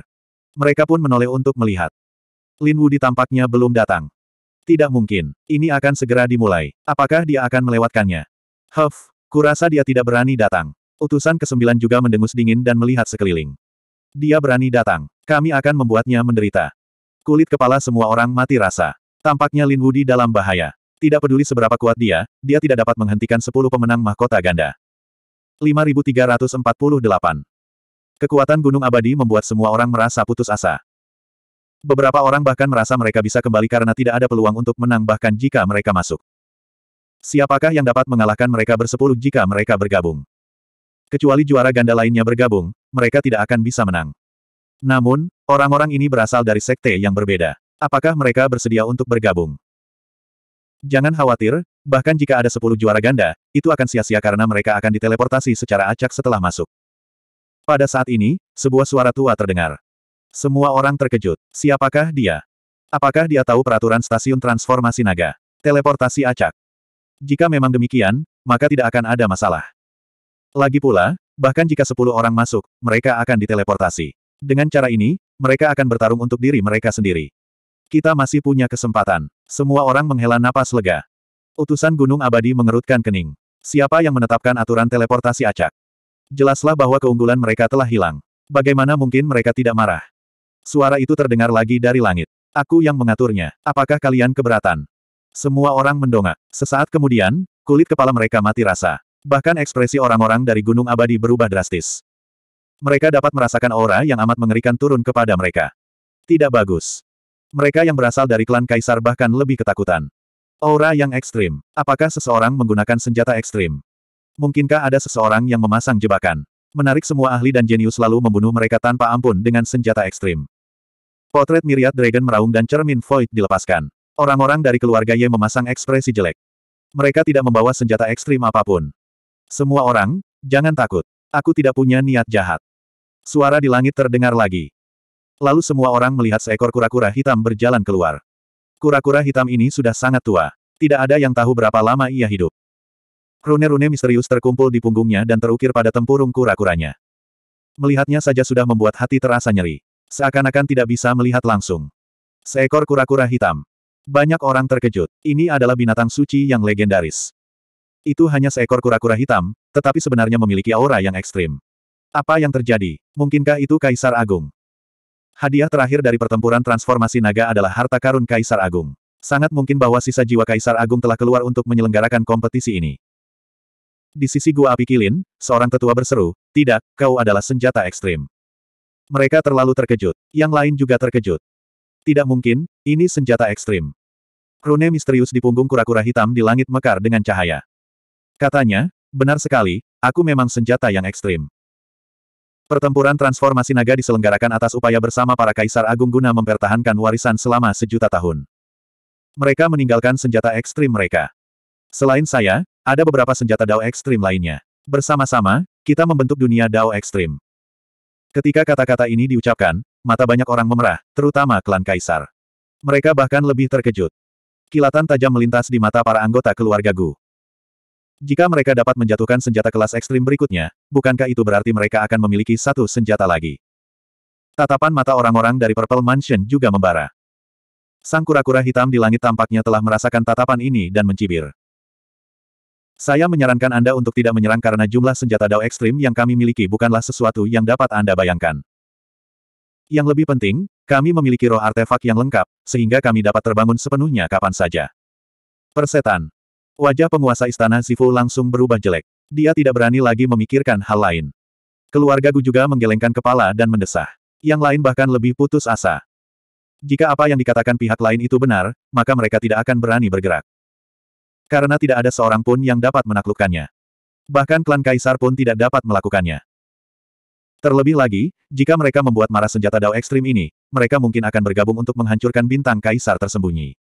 Mereka pun menoleh untuk melihat. Lin Wudi tampaknya belum datang. Tidak mungkin. Ini akan segera dimulai. Apakah dia akan melewatkannya? Huff, kurasa dia tidak berani datang. Utusan kesembilan juga mendengus dingin dan melihat sekeliling. Dia berani datang. Kami akan membuatnya menderita. Kulit kepala semua orang mati rasa. Tampaknya Lin Wudi dalam bahaya. Tidak peduli seberapa kuat dia, dia tidak dapat menghentikan sepuluh pemenang mahkota ganda. 5348. Kekuatan Gunung Abadi membuat semua orang merasa putus asa. Beberapa orang bahkan merasa mereka bisa kembali karena tidak ada peluang untuk menang bahkan jika mereka masuk. Siapakah yang dapat mengalahkan mereka bersepuluh jika mereka bergabung? Kecuali juara ganda lainnya bergabung, mereka tidak akan bisa menang. Namun, orang-orang ini berasal dari sekte yang berbeda. Apakah mereka bersedia untuk bergabung? Jangan khawatir, bahkan jika ada sepuluh juara ganda, itu akan sia-sia karena mereka akan diteleportasi secara acak setelah masuk. Pada saat ini, sebuah suara tua terdengar. Semua orang terkejut. Siapakah dia? Apakah dia tahu peraturan stasiun transformasi naga? Teleportasi acak. Jika memang demikian, maka tidak akan ada masalah. Lagi pula, bahkan jika sepuluh orang masuk, mereka akan diteleportasi. Dengan cara ini, mereka akan bertarung untuk diri mereka sendiri. Kita masih punya kesempatan. Semua orang menghela napas lega. Utusan Gunung Abadi mengerutkan kening. Siapa yang menetapkan aturan teleportasi acak? Jelaslah bahwa keunggulan mereka telah hilang. Bagaimana mungkin mereka tidak marah? Suara itu terdengar lagi dari langit. Aku yang mengaturnya. Apakah kalian keberatan? Semua orang mendongak. Sesaat kemudian, kulit kepala mereka mati rasa. Bahkan ekspresi orang-orang dari Gunung Abadi berubah drastis. Mereka dapat merasakan aura yang amat mengerikan turun kepada mereka. Tidak bagus. Mereka yang berasal dari klan Kaisar bahkan lebih ketakutan. Aura yang ekstrim. Apakah seseorang menggunakan senjata ekstrim? Mungkinkah ada seseorang yang memasang jebakan? Menarik semua ahli dan jenius lalu membunuh mereka tanpa ampun dengan senjata ekstrim. Potret Myriad Dragon meraung dan cermin Void dilepaskan. Orang-orang dari keluarga Ye memasang ekspresi jelek. Mereka tidak membawa senjata ekstrim apapun. Semua orang, jangan takut. Aku tidak punya niat jahat. Suara di langit terdengar lagi. Lalu semua orang melihat seekor kura-kura hitam berjalan keluar. Kura-kura hitam ini sudah sangat tua. Tidak ada yang tahu berapa lama ia hidup. Rune-rune misterius terkumpul di punggungnya dan terukir pada tempurung kura-kuranya. Melihatnya saja sudah membuat hati terasa nyeri. Seakan-akan tidak bisa melihat langsung. Seekor kura-kura hitam. Banyak orang terkejut. Ini adalah binatang suci yang legendaris. Itu hanya seekor kura-kura hitam, tetapi sebenarnya memiliki aura yang ekstrim. Apa yang terjadi? Mungkinkah itu Kaisar Agung? Hadiah terakhir dari pertempuran transformasi naga adalah harta karun Kaisar Agung. Sangat mungkin bahwa sisa jiwa Kaisar Agung telah keluar untuk menyelenggarakan kompetisi ini. Di sisi Gua Api Kilin, seorang tetua berseru, tidak, kau adalah senjata ekstrim. Mereka terlalu terkejut. Yang lain juga terkejut. Tidak mungkin, ini senjata ekstrim. Rune misterius di punggung kura-kura hitam di langit mekar dengan cahaya. Katanya, benar sekali, aku memang senjata yang ekstrim. Pertempuran transformasi naga diselenggarakan atas upaya bersama para kaisar agung guna mempertahankan warisan selama sejuta tahun. Mereka meninggalkan senjata ekstrim mereka. Selain saya, ada beberapa senjata Dao ekstrim lainnya. Bersama-sama, kita membentuk dunia Dao ekstrim. Ketika kata-kata ini diucapkan, mata banyak orang memerah, terutama klan kaisar. Mereka bahkan lebih terkejut. Kilatan tajam melintas di mata para anggota keluarga Gu. Jika mereka dapat menjatuhkan senjata kelas ekstrim berikutnya, bukankah itu berarti mereka akan memiliki satu senjata lagi? Tatapan mata orang-orang dari Purple Mansion juga membara. Sang kura-kura hitam di langit tampaknya telah merasakan tatapan ini dan mencibir. Saya menyarankan Anda untuk tidak menyerang karena jumlah senjata dao ekstrim yang kami miliki bukanlah sesuatu yang dapat Anda bayangkan. Yang lebih penting, kami memiliki roh artefak yang lengkap, sehingga kami dapat terbangun sepenuhnya kapan saja. Persetan, Wajah penguasa istana sifu langsung berubah jelek. Dia tidak berani lagi memikirkan hal lain. Keluarga Gu juga menggelengkan kepala dan mendesah. Yang lain bahkan lebih putus asa. Jika apa yang dikatakan pihak lain itu benar, maka mereka tidak akan berani bergerak. Karena tidak ada seorang pun yang dapat menaklukkannya. Bahkan klan Kaisar pun tidak dapat melakukannya. Terlebih lagi, jika mereka membuat marah senjata Dao ekstrim ini, mereka mungkin akan bergabung untuk menghancurkan bintang Kaisar tersembunyi.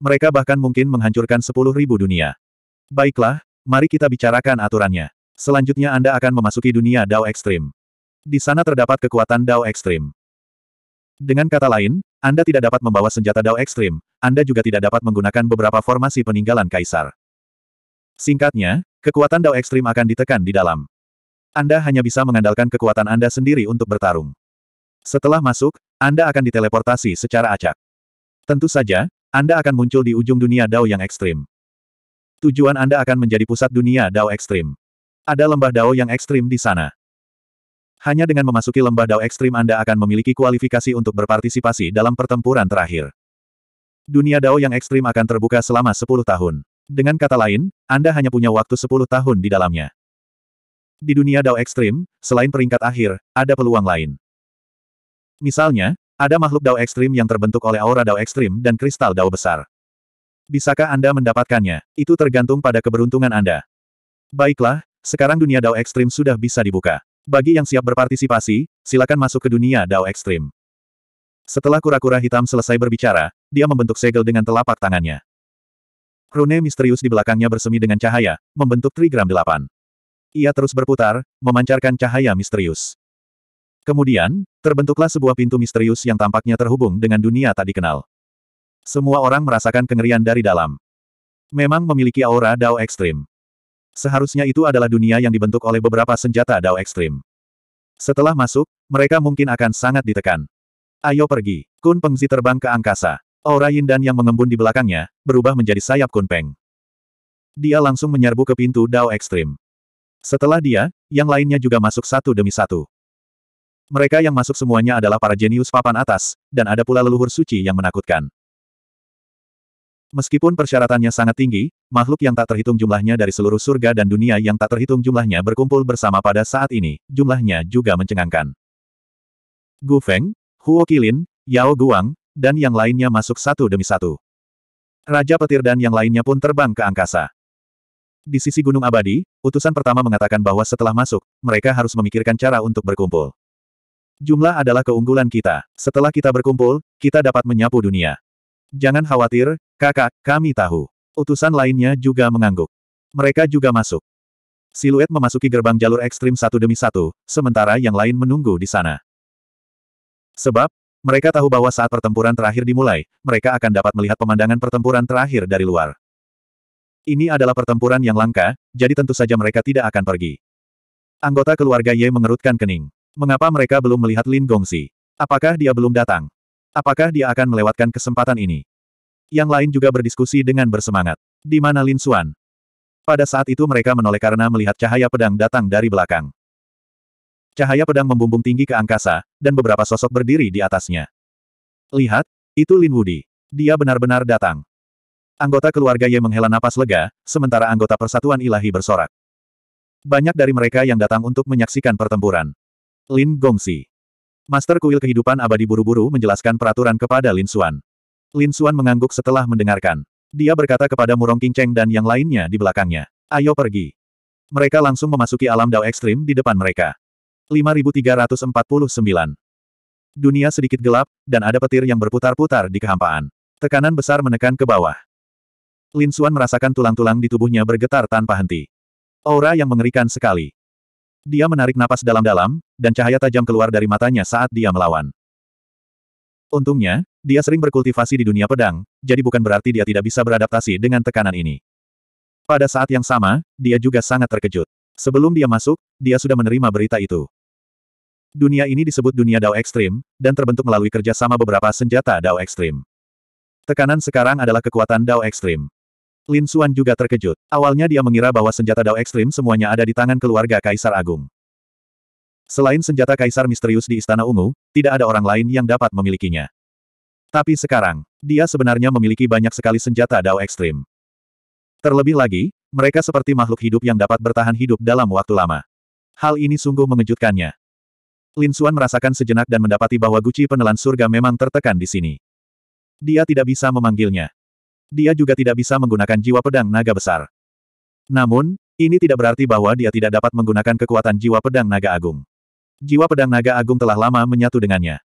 Mereka bahkan mungkin menghancurkan sepuluh ribu dunia. Baiklah, mari kita bicarakan aturannya. Selanjutnya Anda akan memasuki dunia Dao Ekstrim. Di sana terdapat kekuatan Dao Ekstrim. Dengan kata lain, Anda tidak dapat membawa senjata Dao Ekstrim, Anda juga tidak dapat menggunakan beberapa formasi peninggalan Kaisar. Singkatnya, kekuatan Dao Ekstrim akan ditekan di dalam. Anda hanya bisa mengandalkan kekuatan Anda sendiri untuk bertarung. Setelah masuk, Anda akan diteleportasi secara acak. Tentu saja, anda akan muncul di ujung dunia Dao yang ekstrim. Tujuan Anda akan menjadi pusat dunia Dao ekstrim. Ada lembah Dao yang ekstrim di sana. Hanya dengan memasuki lembah Dao ekstrim Anda akan memiliki kualifikasi untuk berpartisipasi dalam pertempuran terakhir. Dunia Dao yang ekstrim akan terbuka selama 10 tahun. Dengan kata lain, Anda hanya punya waktu 10 tahun di dalamnya. Di dunia Dao ekstrim, selain peringkat akhir, ada peluang lain. Misalnya, ada makhluk dao ekstrim yang terbentuk oleh aura dao ekstrim dan kristal dao besar. Bisakah Anda mendapatkannya? Itu tergantung pada keberuntungan Anda. Baiklah, sekarang dunia dao ekstrim sudah bisa dibuka. Bagi yang siap berpartisipasi, silakan masuk ke dunia dao ekstrim. Setelah kura-kura hitam selesai berbicara, dia membentuk segel dengan telapak tangannya. Rune misterius di belakangnya bersemi dengan cahaya, membentuk trigram delapan. Ia terus berputar, memancarkan cahaya misterius. Kemudian, terbentuklah sebuah pintu misterius yang tampaknya terhubung dengan dunia tak dikenal. Semua orang merasakan kengerian dari dalam. Memang memiliki aura Dao ekstrim. Seharusnya itu adalah dunia yang dibentuk oleh beberapa senjata Dao ekstrim. Setelah masuk, mereka mungkin akan sangat ditekan. Ayo pergi. Kun Pengzi terbang ke angkasa. Aura Yin dan yang mengembun di belakangnya, berubah menjadi sayap Kun Peng. Dia langsung menyerbu ke pintu Dao Ekstrim. Setelah dia, yang lainnya juga masuk satu demi satu. Mereka yang masuk semuanya adalah para jenius papan atas, dan ada pula leluhur suci yang menakutkan. Meskipun persyaratannya sangat tinggi, makhluk yang tak terhitung jumlahnya dari seluruh surga dan dunia yang tak terhitung jumlahnya berkumpul bersama pada saat ini, jumlahnya juga mencengangkan. Gu Feng, Huo Qilin, Yao Guang, dan yang lainnya masuk satu demi satu. Raja petir dan yang lainnya pun terbang ke angkasa. Di sisi Gunung Abadi, utusan pertama mengatakan bahwa setelah masuk, mereka harus memikirkan cara untuk berkumpul. Jumlah adalah keunggulan kita. Setelah kita berkumpul, kita dapat menyapu dunia. Jangan khawatir, kakak, kami tahu. Utusan lainnya juga mengangguk. Mereka juga masuk. Siluet memasuki gerbang jalur ekstrim satu demi satu, sementara yang lain menunggu di sana. Sebab, mereka tahu bahwa saat pertempuran terakhir dimulai, mereka akan dapat melihat pemandangan pertempuran terakhir dari luar. Ini adalah pertempuran yang langka, jadi tentu saja mereka tidak akan pergi. Anggota keluarga Ye mengerutkan kening. Mengapa mereka belum melihat Lin Gongsi? Apakah dia belum datang? Apakah dia akan melewatkan kesempatan ini? Yang lain juga berdiskusi dengan bersemangat. Di mana Lin Xuan? Pada saat itu mereka menoleh karena melihat cahaya pedang datang dari belakang. Cahaya pedang membumbung tinggi ke angkasa, dan beberapa sosok berdiri di atasnya. Lihat, itu Lin Wudi. Dia benar-benar datang. Anggota keluarga Ye menghela napas lega, sementara anggota persatuan ilahi bersorak. Banyak dari mereka yang datang untuk menyaksikan pertempuran. Lin Gongxi. Master Kuil Kehidupan Abadi buru-buru menjelaskan peraturan kepada Lin Xuan. Lin Xuan mengangguk setelah mendengarkan. Dia berkata kepada Murong Qingcheng dan yang lainnya di belakangnya. Ayo pergi. Mereka langsung memasuki alam dao ekstrim di depan mereka. 5349. Dunia sedikit gelap, dan ada petir yang berputar-putar di kehampaan. Tekanan besar menekan ke bawah. Lin Xuan merasakan tulang-tulang di tubuhnya bergetar tanpa henti. Aura yang mengerikan sekali. Dia menarik napas dalam-dalam, dan cahaya tajam keluar dari matanya saat dia melawan. Untungnya, dia sering berkultivasi di dunia pedang, jadi bukan berarti dia tidak bisa beradaptasi dengan tekanan ini. Pada saat yang sama, dia juga sangat terkejut. Sebelum dia masuk, dia sudah menerima berita itu. Dunia ini disebut dunia Dao Ekstrim, dan terbentuk melalui kerjasama beberapa senjata Dao Ekstrim. Tekanan sekarang adalah kekuatan Dao Ekstrim. Lin Xuan juga terkejut. Awalnya dia mengira bahwa senjata Dao Ekstrim semuanya ada di tangan keluarga Kaisar Agung. Selain senjata Kaisar misterius di Istana Ungu, tidak ada orang lain yang dapat memilikinya. Tapi sekarang, dia sebenarnya memiliki banyak sekali senjata Dao Ekstrim. Terlebih lagi, mereka seperti makhluk hidup yang dapat bertahan hidup dalam waktu lama. Hal ini sungguh mengejutkannya. Lin Xuan merasakan sejenak dan mendapati bahwa Guci penelan surga memang tertekan di sini. Dia tidak bisa memanggilnya dia juga tidak bisa menggunakan jiwa pedang naga besar. Namun, ini tidak berarti bahwa dia tidak dapat menggunakan kekuatan jiwa pedang naga agung. Jiwa pedang naga agung telah lama menyatu dengannya.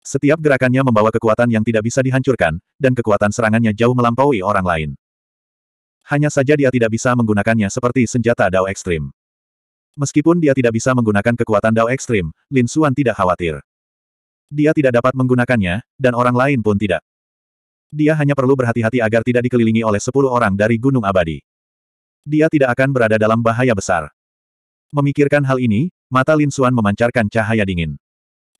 Setiap gerakannya membawa kekuatan yang tidak bisa dihancurkan, dan kekuatan serangannya jauh melampaui orang lain. Hanya saja dia tidak bisa menggunakannya seperti senjata Dao Ekstrim. Meskipun dia tidak bisa menggunakan kekuatan Dao Ekstrim, Lin Xuan tidak khawatir. Dia tidak dapat menggunakannya, dan orang lain pun tidak. Dia hanya perlu berhati-hati agar tidak dikelilingi oleh sepuluh orang dari Gunung Abadi. Dia tidak akan berada dalam bahaya besar. Memikirkan hal ini, mata Lin Xuan memancarkan cahaya dingin.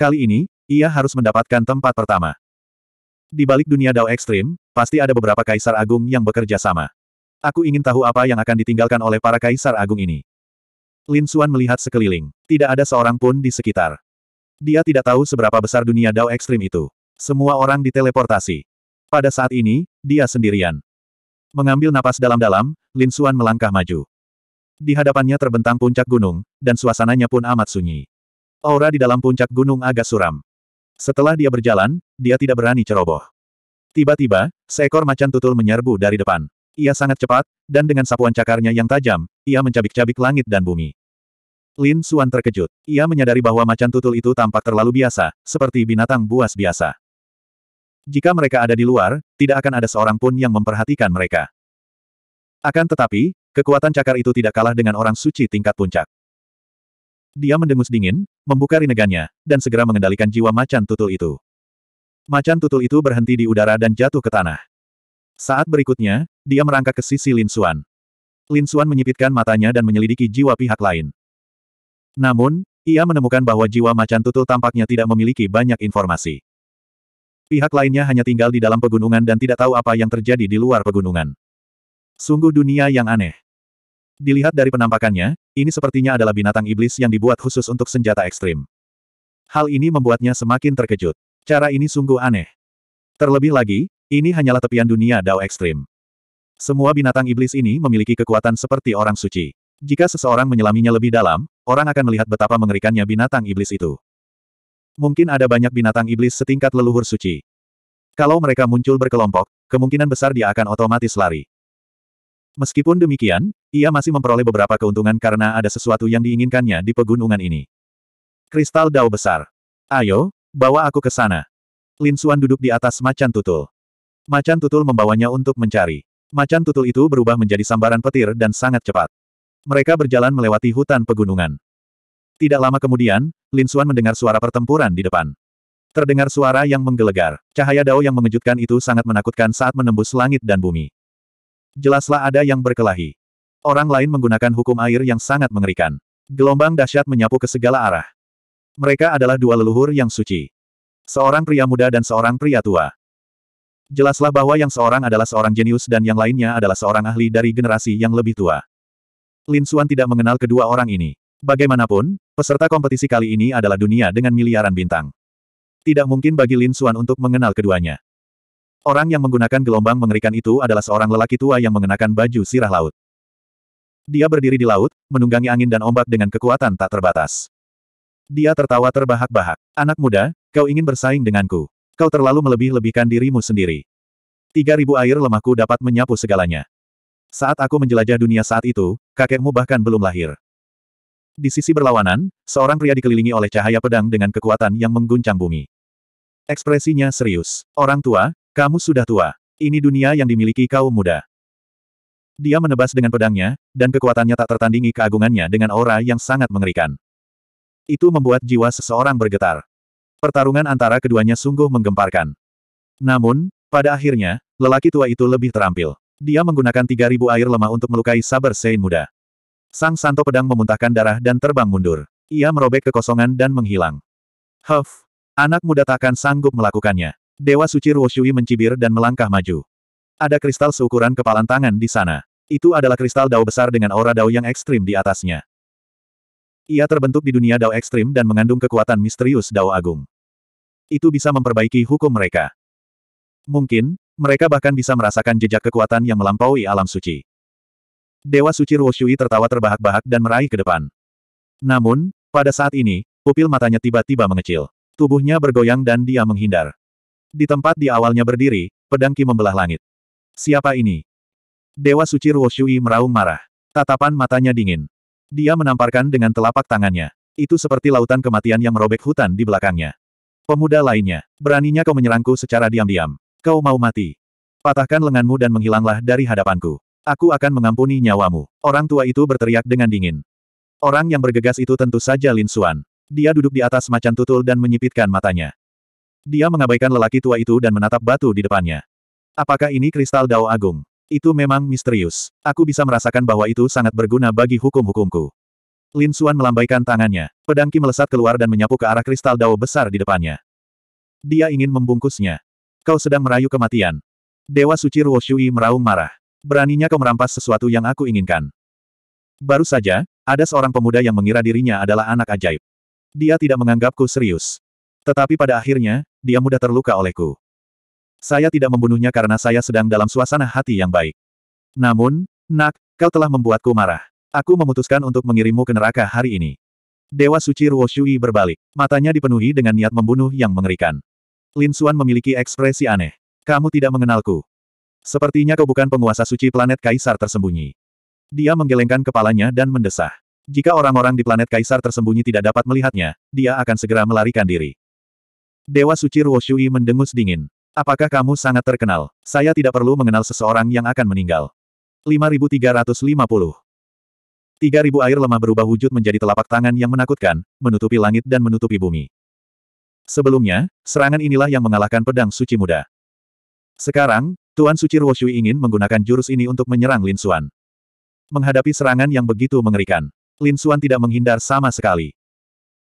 Kali ini, ia harus mendapatkan tempat pertama. Di balik dunia Dao ekstrim, pasti ada beberapa kaisar agung yang bekerja sama. Aku ingin tahu apa yang akan ditinggalkan oleh para kaisar agung ini. Lin Xuan melihat sekeliling. Tidak ada seorang pun di sekitar. Dia tidak tahu seberapa besar dunia Dao ekstrim itu. Semua orang diteleportasi. Pada saat ini, dia sendirian. Mengambil napas dalam-dalam, Lin Suan melangkah maju. Di hadapannya terbentang puncak gunung, dan suasananya pun amat sunyi. Aura di dalam puncak gunung agak suram. Setelah dia berjalan, dia tidak berani ceroboh. Tiba-tiba, seekor macan tutul menyerbu dari depan. Ia sangat cepat, dan dengan sapuan cakarnya yang tajam, ia mencabik-cabik langit dan bumi. Lin Suan terkejut. Ia menyadari bahwa macan tutul itu tampak terlalu biasa, seperti binatang buas biasa. Jika mereka ada di luar, tidak akan ada seorang pun yang memperhatikan mereka. Akan tetapi, kekuatan cakar itu tidak kalah dengan orang suci tingkat puncak. Dia mendengus dingin, membuka rinegannya, dan segera mengendalikan jiwa macan tutul itu. Macan tutul itu berhenti di udara dan jatuh ke tanah. Saat berikutnya, dia merangkak ke sisi Lin Suan. Lin Suan menyipitkan matanya dan menyelidiki jiwa pihak lain. Namun, ia menemukan bahwa jiwa macan tutul tampaknya tidak memiliki banyak informasi. Pihak lainnya hanya tinggal di dalam pegunungan dan tidak tahu apa yang terjadi di luar pegunungan. Sungguh dunia yang aneh. Dilihat dari penampakannya, ini sepertinya adalah binatang iblis yang dibuat khusus untuk senjata ekstrim. Hal ini membuatnya semakin terkejut. Cara ini sungguh aneh. Terlebih lagi, ini hanyalah tepian dunia Dao ekstrim. Semua binatang iblis ini memiliki kekuatan seperti orang suci. Jika seseorang menyelaminya lebih dalam, orang akan melihat betapa mengerikannya binatang iblis itu. Mungkin ada banyak binatang iblis setingkat leluhur suci. Kalau mereka muncul berkelompok, kemungkinan besar dia akan otomatis lari. Meskipun demikian, ia masih memperoleh beberapa keuntungan karena ada sesuatu yang diinginkannya di pegunungan ini. Kristal Dao besar. Ayo, bawa aku ke sana. Lin Xuan duduk di atas macan tutul. Macan tutul membawanya untuk mencari. Macan tutul itu berubah menjadi sambaran petir dan sangat cepat. Mereka berjalan melewati hutan pegunungan. Tidak lama kemudian, Lin Suan mendengar suara pertempuran di depan. Terdengar suara yang menggelegar. Cahaya Dao yang mengejutkan itu sangat menakutkan saat menembus langit dan bumi. Jelaslah ada yang berkelahi. Orang lain menggunakan hukum air yang sangat mengerikan. Gelombang dahsyat menyapu ke segala arah. Mereka adalah dua leluhur yang suci. Seorang pria muda dan seorang pria tua. Jelaslah bahwa yang seorang adalah seorang jenius dan yang lainnya adalah seorang ahli dari generasi yang lebih tua. Lin Suan tidak mengenal kedua orang ini. Bagaimanapun, peserta kompetisi kali ini adalah dunia dengan miliaran bintang. Tidak mungkin bagi Lin Xuan untuk mengenal keduanya. Orang yang menggunakan gelombang mengerikan itu adalah seorang lelaki tua yang mengenakan baju sirah laut. Dia berdiri di laut, menunggangi angin dan ombak dengan kekuatan tak terbatas. Dia tertawa terbahak-bahak. Anak muda, kau ingin bersaing denganku. Kau terlalu melebih-lebihkan dirimu sendiri. Tiga ribu air lemahku dapat menyapu segalanya. Saat aku menjelajah dunia saat itu, kakekmu bahkan belum lahir. Di sisi berlawanan, seorang pria dikelilingi oleh cahaya pedang dengan kekuatan yang mengguncang bumi. Ekspresinya serius. Orang tua, kamu sudah tua. Ini dunia yang dimiliki kaum muda. Dia menebas dengan pedangnya, dan kekuatannya tak tertandingi keagungannya dengan aura yang sangat mengerikan. Itu membuat jiwa seseorang bergetar. Pertarungan antara keduanya sungguh menggemparkan. Namun, pada akhirnya, lelaki tua itu lebih terampil. Dia menggunakan 3000 air lemah untuk melukai sabar Sein muda. Sang Santo Pedang memuntahkan darah dan terbang mundur. Ia merobek kekosongan dan menghilang. Huff! Anak muda takkan sanggup melakukannya. Dewa Suci Ruoshui mencibir dan melangkah maju. Ada kristal seukuran kepalan tangan di sana. Itu adalah kristal dao besar dengan aura dao yang ekstrim di atasnya. Ia terbentuk di dunia dao ekstrim dan mengandung kekuatan misterius dao agung. Itu bisa memperbaiki hukum mereka. Mungkin, mereka bahkan bisa merasakan jejak kekuatan yang melampaui alam suci. Dewa Suci Ruoshui tertawa terbahak-bahak dan meraih ke depan. Namun, pada saat ini, pupil matanya tiba-tiba mengecil. Tubuhnya bergoyang dan dia menghindar. Di tempat di awalnya berdiri, pedang Ki membelah langit. Siapa ini? Dewa Suci Ruoshui meraung marah. Tatapan matanya dingin. Dia menamparkan dengan telapak tangannya. Itu seperti lautan kematian yang merobek hutan di belakangnya. Pemuda lainnya, beraninya kau menyerangku secara diam-diam. Kau mau mati. Patahkan lenganmu dan menghilanglah dari hadapanku. Aku akan mengampuni nyawamu. Orang tua itu berteriak dengan dingin. Orang yang bergegas itu tentu saja Lin Xuan. Dia duduk di atas macan tutul dan menyipitkan matanya. Dia mengabaikan lelaki tua itu dan menatap batu di depannya. Apakah ini kristal Dao Agung? Itu memang misterius. Aku bisa merasakan bahwa itu sangat berguna bagi hukum-hukumku. Lin Xuan melambaikan tangannya. Pedangki melesat keluar dan menyapu ke arah kristal Dao besar di depannya. Dia ingin membungkusnya. Kau sedang merayu kematian. Dewa Suci Ruo Shui meraung marah. Beraninya kau merampas sesuatu yang aku inginkan. Baru saja, ada seorang pemuda yang mengira dirinya adalah anak ajaib. Dia tidak menganggapku serius. Tetapi pada akhirnya, dia mudah terluka olehku. Saya tidak membunuhnya karena saya sedang dalam suasana hati yang baik. Namun, Nak, kau telah membuatku marah. Aku memutuskan untuk mengirimmu ke neraka hari ini. Dewa Suci Shui berbalik. Matanya dipenuhi dengan niat membunuh yang mengerikan. Lin Suan memiliki ekspresi aneh. Kamu tidak mengenalku. Sepertinya kau bukan penguasa suci planet Kaisar tersembunyi. Dia menggelengkan kepalanya dan mendesah. Jika orang-orang di planet Kaisar tersembunyi tidak dapat melihatnya, dia akan segera melarikan diri. Dewa Suci Ruoshui mendengus dingin. Apakah kamu sangat terkenal? Saya tidak perlu mengenal seseorang yang akan meninggal. 5350 3000 air lemah berubah wujud menjadi telapak tangan yang menakutkan, menutupi langit dan menutupi bumi. Sebelumnya, serangan inilah yang mengalahkan pedang suci muda. Sekarang, Tuan Suci Ruoshui ingin menggunakan jurus ini untuk menyerang Lin Xuan. Menghadapi serangan yang begitu mengerikan, Lin Xuan tidak menghindar sama sekali.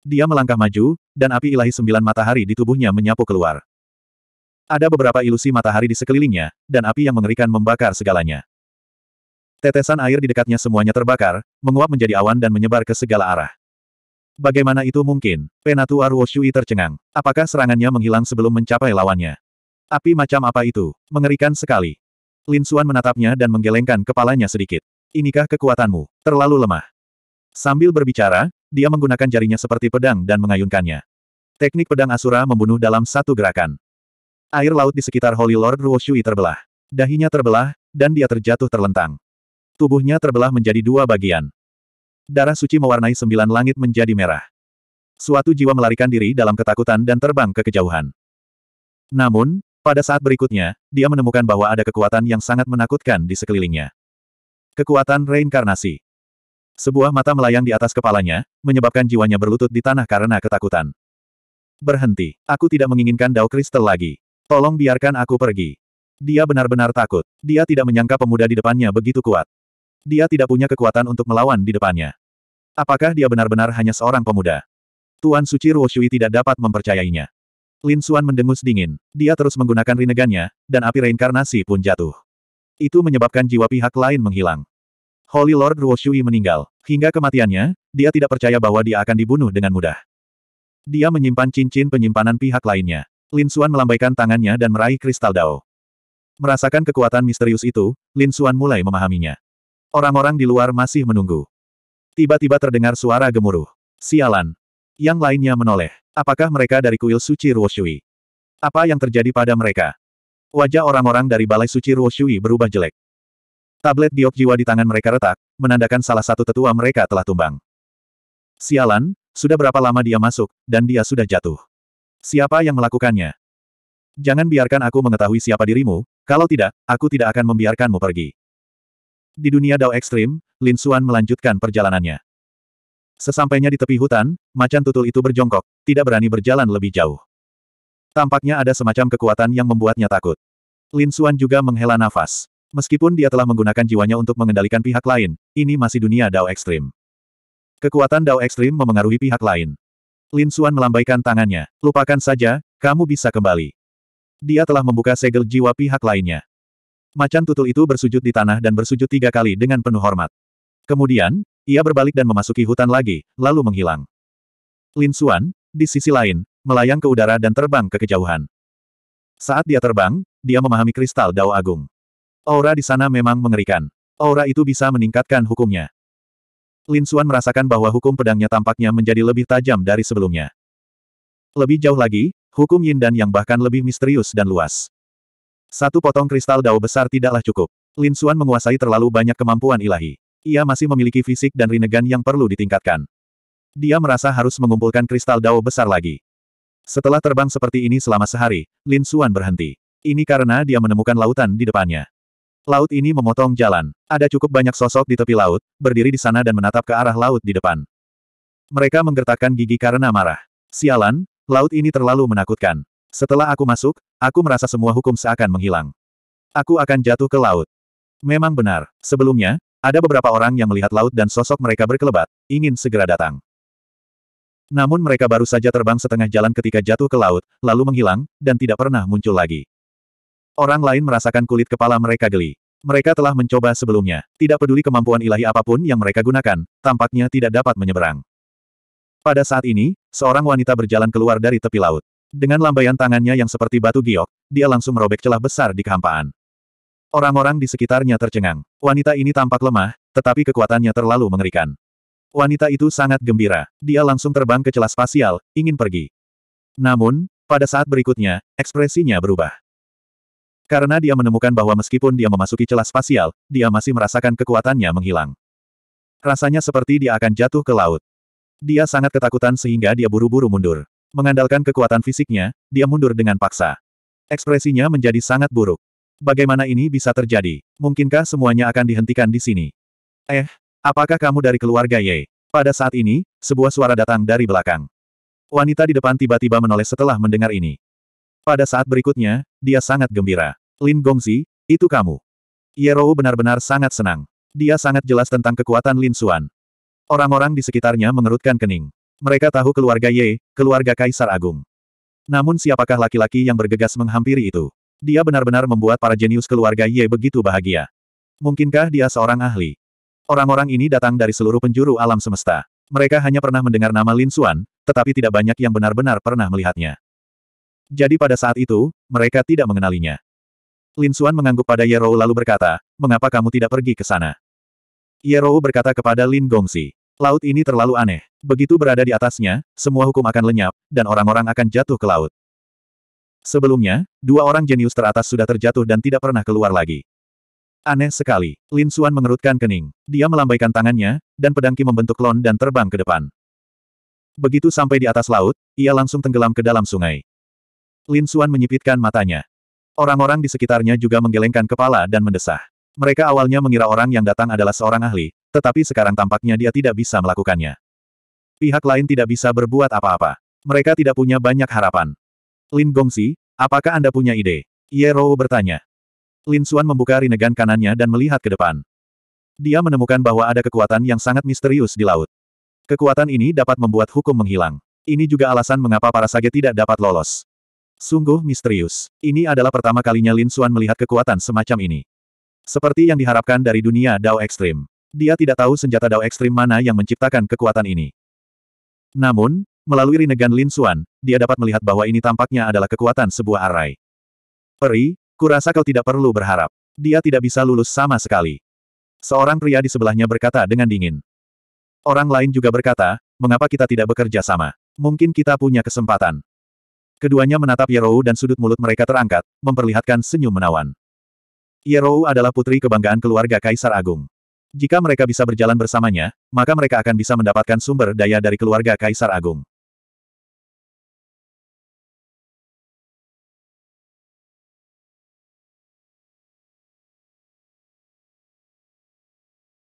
Dia melangkah maju, dan api ilahi sembilan matahari di tubuhnya menyapu keluar. Ada beberapa ilusi matahari di sekelilingnya, dan api yang mengerikan membakar segalanya. Tetesan air di dekatnya semuanya terbakar, menguap menjadi awan dan menyebar ke segala arah. Bagaimana itu mungkin? Penatua Ruoshui tercengang. Apakah serangannya menghilang sebelum mencapai lawannya? Api macam apa itu? Mengerikan sekali. Lin Suan menatapnya dan menggelengkan kepalanya sedikit. Inikah kekuatanmu? Terlalu lemah. Sambil berbicara, dia menggunakan jarinya seperti pedang dan mengayunkannya. Teknik pedang Asura membunuh dalam satu gerakan. Air laut di sekitar Holy Lord Ruoshui terbelah. Dahinya terbelah, dan dia terjatuh terlentang. Tubuhnya terbelah menjadi dua bagian. Darah suci mewarnai sembilan langit menjadi merah. Suatu jiwa melarikan diri dalam ketakutan dan terbang ke kejauhan. Namun, pada saat berikutnya, dia menemukan bahwa ada kekuatan yang sangat menakutkan di sekelilingnya. Kekuatan reinkarnasi. Sebuah mata melayang di atas kepalanya, menyebabkan jiwanya berlutut di tanah karena ketakutan. Berhenti. Aku tidak menginginkan dao kristal lagi. Tolong biarkan aku pergi. Dia benar-benar takut. Dia tidak menyangka pemuda di depannya begitu kuat. Dia tidak punya kekuatan untuk melawan di depannya. Apakah dia benar-benar hanya seorang pemuda? Tuan Suci Ruoshui tidak dapat mempercayainya. Lin Xuan mendengus dingin. Dia terus menggunakan rinegannya, dan api reinkarnasi pun jatuh. Itu menyebabkan jiwa pihak lain menghilang. Holy Lord Ruoshui meninggal. Hingga kematiannya, dia tidak percaya bahwa dia akan dibunuh dengan mudah. Dia menyimpan cincin penyimpanan pihak lainnya. Lin Xuan melambaikan tangannya dan meraih kristal Dao. Merasakan kekuatan misterius itu, Lin Xuan mulai memahaminya. Orang-orang di luar masih menunggu. Tiba-tiba terdengar suara gemuruh. Sialan. Yang lainnya menoleh. Apakah mereka dari kuil suci Ruoshui? Apa yang terjadi pada mereka? Wajah orang-orang dari Balai Suci Ruoshui berubah jelek. Tablet giok jiwa di tangan mereka retak, menandakan salah satu tetua mereka telah tumbang. Sialan, sudah berapa lama dia masuk, dan dia sudah jatuh. Siapa yang melakukannya? Jangan biarkan aku mengetahui siapa dirimu, kalau tidak, aku tidak akan membiarkanmu pergi. Di dunia Dao ekstrim, Lin Xuan melanjutkan perjalanannya. Sesampainya di tepi hutan, macan tutul itu berjongkok, tidak berani berjalan lebih jauh. Tampaknya ada semacam kekuatan yang membuatnya takut. Lin Xuan juga menghela nafas. Meskipun dia telah menggunakan jiwanya untuk mengendalikan pihak lain, ini masih dunia Dao ekstrim. Kekuatan Dao ekstrim memengaruhi pihak lain. Lin Xuan melambaikan tangannya. Lupakan saja, kamu bisa kembali. Dia telah membuka segel jiwa pihak lainnya. Macan tutul itu bersujud di tanah dan bersujud tiga kali dengan penuh hormat. Kemudian, ia berbalik dan memasuki hutan lagi, lalu menghilang. Lin Xuan, di sisi lain, melayang ke udara dan terbang ke kejauhan. Saat dia terbang, dia memahami kristal Dao Agung. Aura di sana memang mengerikan. Aura itu bisa meningkatkan hukumnya. Lin Xuan merasakan bahwa hukum pedangnya tampaknya menjadi lebih tajam dari sebelumnya. Lebih jauh lagi, hukum yin dan yang bahkan lebih misterius dan luas. Satu potong kristal dao besar tidaklah cukup. Lin Xuan menguasai terlalu banyak kemampuan ilahi. Ia masih memiliki fisik dan rinnegan yang perlu ditingkatkan. Dia merasa harus mengumpulkan kristal dao besar lagi. Setelah terbang seperti ini selama sehari, Lin Xuan berhenti. Ini karena dia menemukan lautan di depannya. Laut ini memotong jalan. Ada cukup banyak sosok di tepi laut, berdiri di sana dan menatap ke arah laut di depan. Mereka menggertakkan gigi karena marah. Sialan, laut ini terlalu menakutkan. Setelah aku masuk, aku merasa semua hukum seakan menghilang. Aku akan jatuh ke laut. Memang benar, sebelumnya, ada beberapa orang yang melihat laut dan sosok mereka berkelebat, ingin segera datang. Namun mereka baru saja terbang setengah jalan ketika jatuh ke laut, lalu menghilang, dan tidak pernah muncul lagi. Orang lain merasakan kulit kepala mereka geli. Mereka telah mencoba sebelumnya. Tidak peduli kemampuan ilahi apapun yang mereka gunakan, tampaknya tidak dapat menyeberang. Pada saat ini, seorang wanita berjalan keluar dari tepi laut. Dengan lambaian tangannya yang seperti batu giok, dia langsung merobek celah besar di kehampaan. Orang-orang di sekitarnya tercengang. Wanita ini tampak lemah, tetapi kekuatannya terlalu mengerikan. Wanita itu sangat gembira. Dia langsung terbang ke celah spasial, ingin pergi. Namun, pada saat berikutnya, ekspresinya berubah. Karena dia menemukan bahwa meskipun dia memasuki celah spasial, dia masih merasakan kekuatannya menghilang. Rasanya seperti dia akan jatuh ke laut. Dia sangat ketakutan sehingga dia buru-buru mundur. Mengandalkan kekuatan fisiknya, dia mundur dengan paksa. Ekspresinya menjadi sangat buruk. Bagaimana ini bisa terjadi? Mungkinkah semuanya akan dihentikan di sini? Eh, apakah kamu dari keluarga Ye? Pada saat ini, sebuah suara datang dari belakang. Wanita di depan tiba-tiba menoleh setelah mendengar ini. Pada saat berikutnya, dia sangat gembira. Lin Gongzi, itu kamu. Yerou benar-benar sangat senang. Dia sangat jelas tentang kekuatan Lin Xuan. Orang-orang di sekitarnya mengerutkan kening. Mereka tahu keluarga Ye, keluarga Kaisar Agung. Namun siapakah laki-laki yang bergegas menghampiri itu? Dia benar-benar membuat para jenius keluarga Ye begitu bahagia. Mungkinkah dia seorang ahli? Orang-orang ini datang dari seluruh penjuru alam semesta. Mereka hanya pernah mendengar nama Lin Xuan, tetapi tidak banyak yang benar-benar pernah melihatnya. Jadi pada saat itu, mereka tidak mengenalinya. Lin Xuan mengangguk pada Ye Rou lalu berkata, mengapa kamu tidak pergi ke sana? Ye Rou berkata kepada Lin Gongxi, laut ini terlalu aneh. Begitu berada di atasnya, semua hukum akan lenyap, dan orang-orang akan jatuh ke laut. Sebelumnya, dua orang jenius teratas sudah terjatuh dan tidak pernah keluar lagi. Aneh sekali, Lin Suan mengerutkan kening. Dia melambaikan tangannya, dan pedangki membentuk klon dan terbang ke depan. Begitu sampai di atas laut, ia langsung tenggelam ke dalam sungai. Lin Suan menyipitkan matanya. Orang-orang di sekitarnya juga menggelengkan kepala dan mendesah. Mereka awalnya mengira orang yang datang adalah seorang ahli, tetapi sekarang tampaknya dia tidak bisa melakukannya. Pihak lain tidak bisa berbuat apa-apa. Mereka tidak punya banyak harapan. Lin Gongsi, apakah Anda punya ide? Ye Rou bertanya. Lin Xuan membuka rinegan kanannya dan melihat ke depan. Dia menemukan bahwa ada kekuatan yang sangat misterius di laut. Kekuatan ini dapat membuat hukum menghilang. Ini juga alasan mengapa para sage tidak dapat lolos. Sungguh misterius. Ini adalah pertama kalinya Lin Xuan melihat kekuatan semacam ini. Seperti yang diharapkan dari dunia Dao Ekstrim. Dia tidak tahu senjata Dao Ekstrim mana yang menciptakan kekuatan ini. Namun, Melalui rinnegan Lin Xuan, dia dapat melihat bahwa ini tampaknya adalah kekuatan sebuah arai. Peri, kurasa kau tidak perlu berharap. Dia tidak bisa lulus sama sekali. Seorang pria di sebelahnya berkata dengan dingin. Orang lain juga berkata, mengapa kita tidak bekerja sama? Mungkin kita punya kesempatan. Keduanya menatap Yerou dan sudut mulut mereka terangkat, memperlihatkan senyum menawan. Yerou adalah putri kebanggaan keluarga Kaisar Agung. Jika mereka bisa berjalan bersamanya, maka mereka akan bisa mendapatkan sumber daya dari keluarga Kaisar Agung.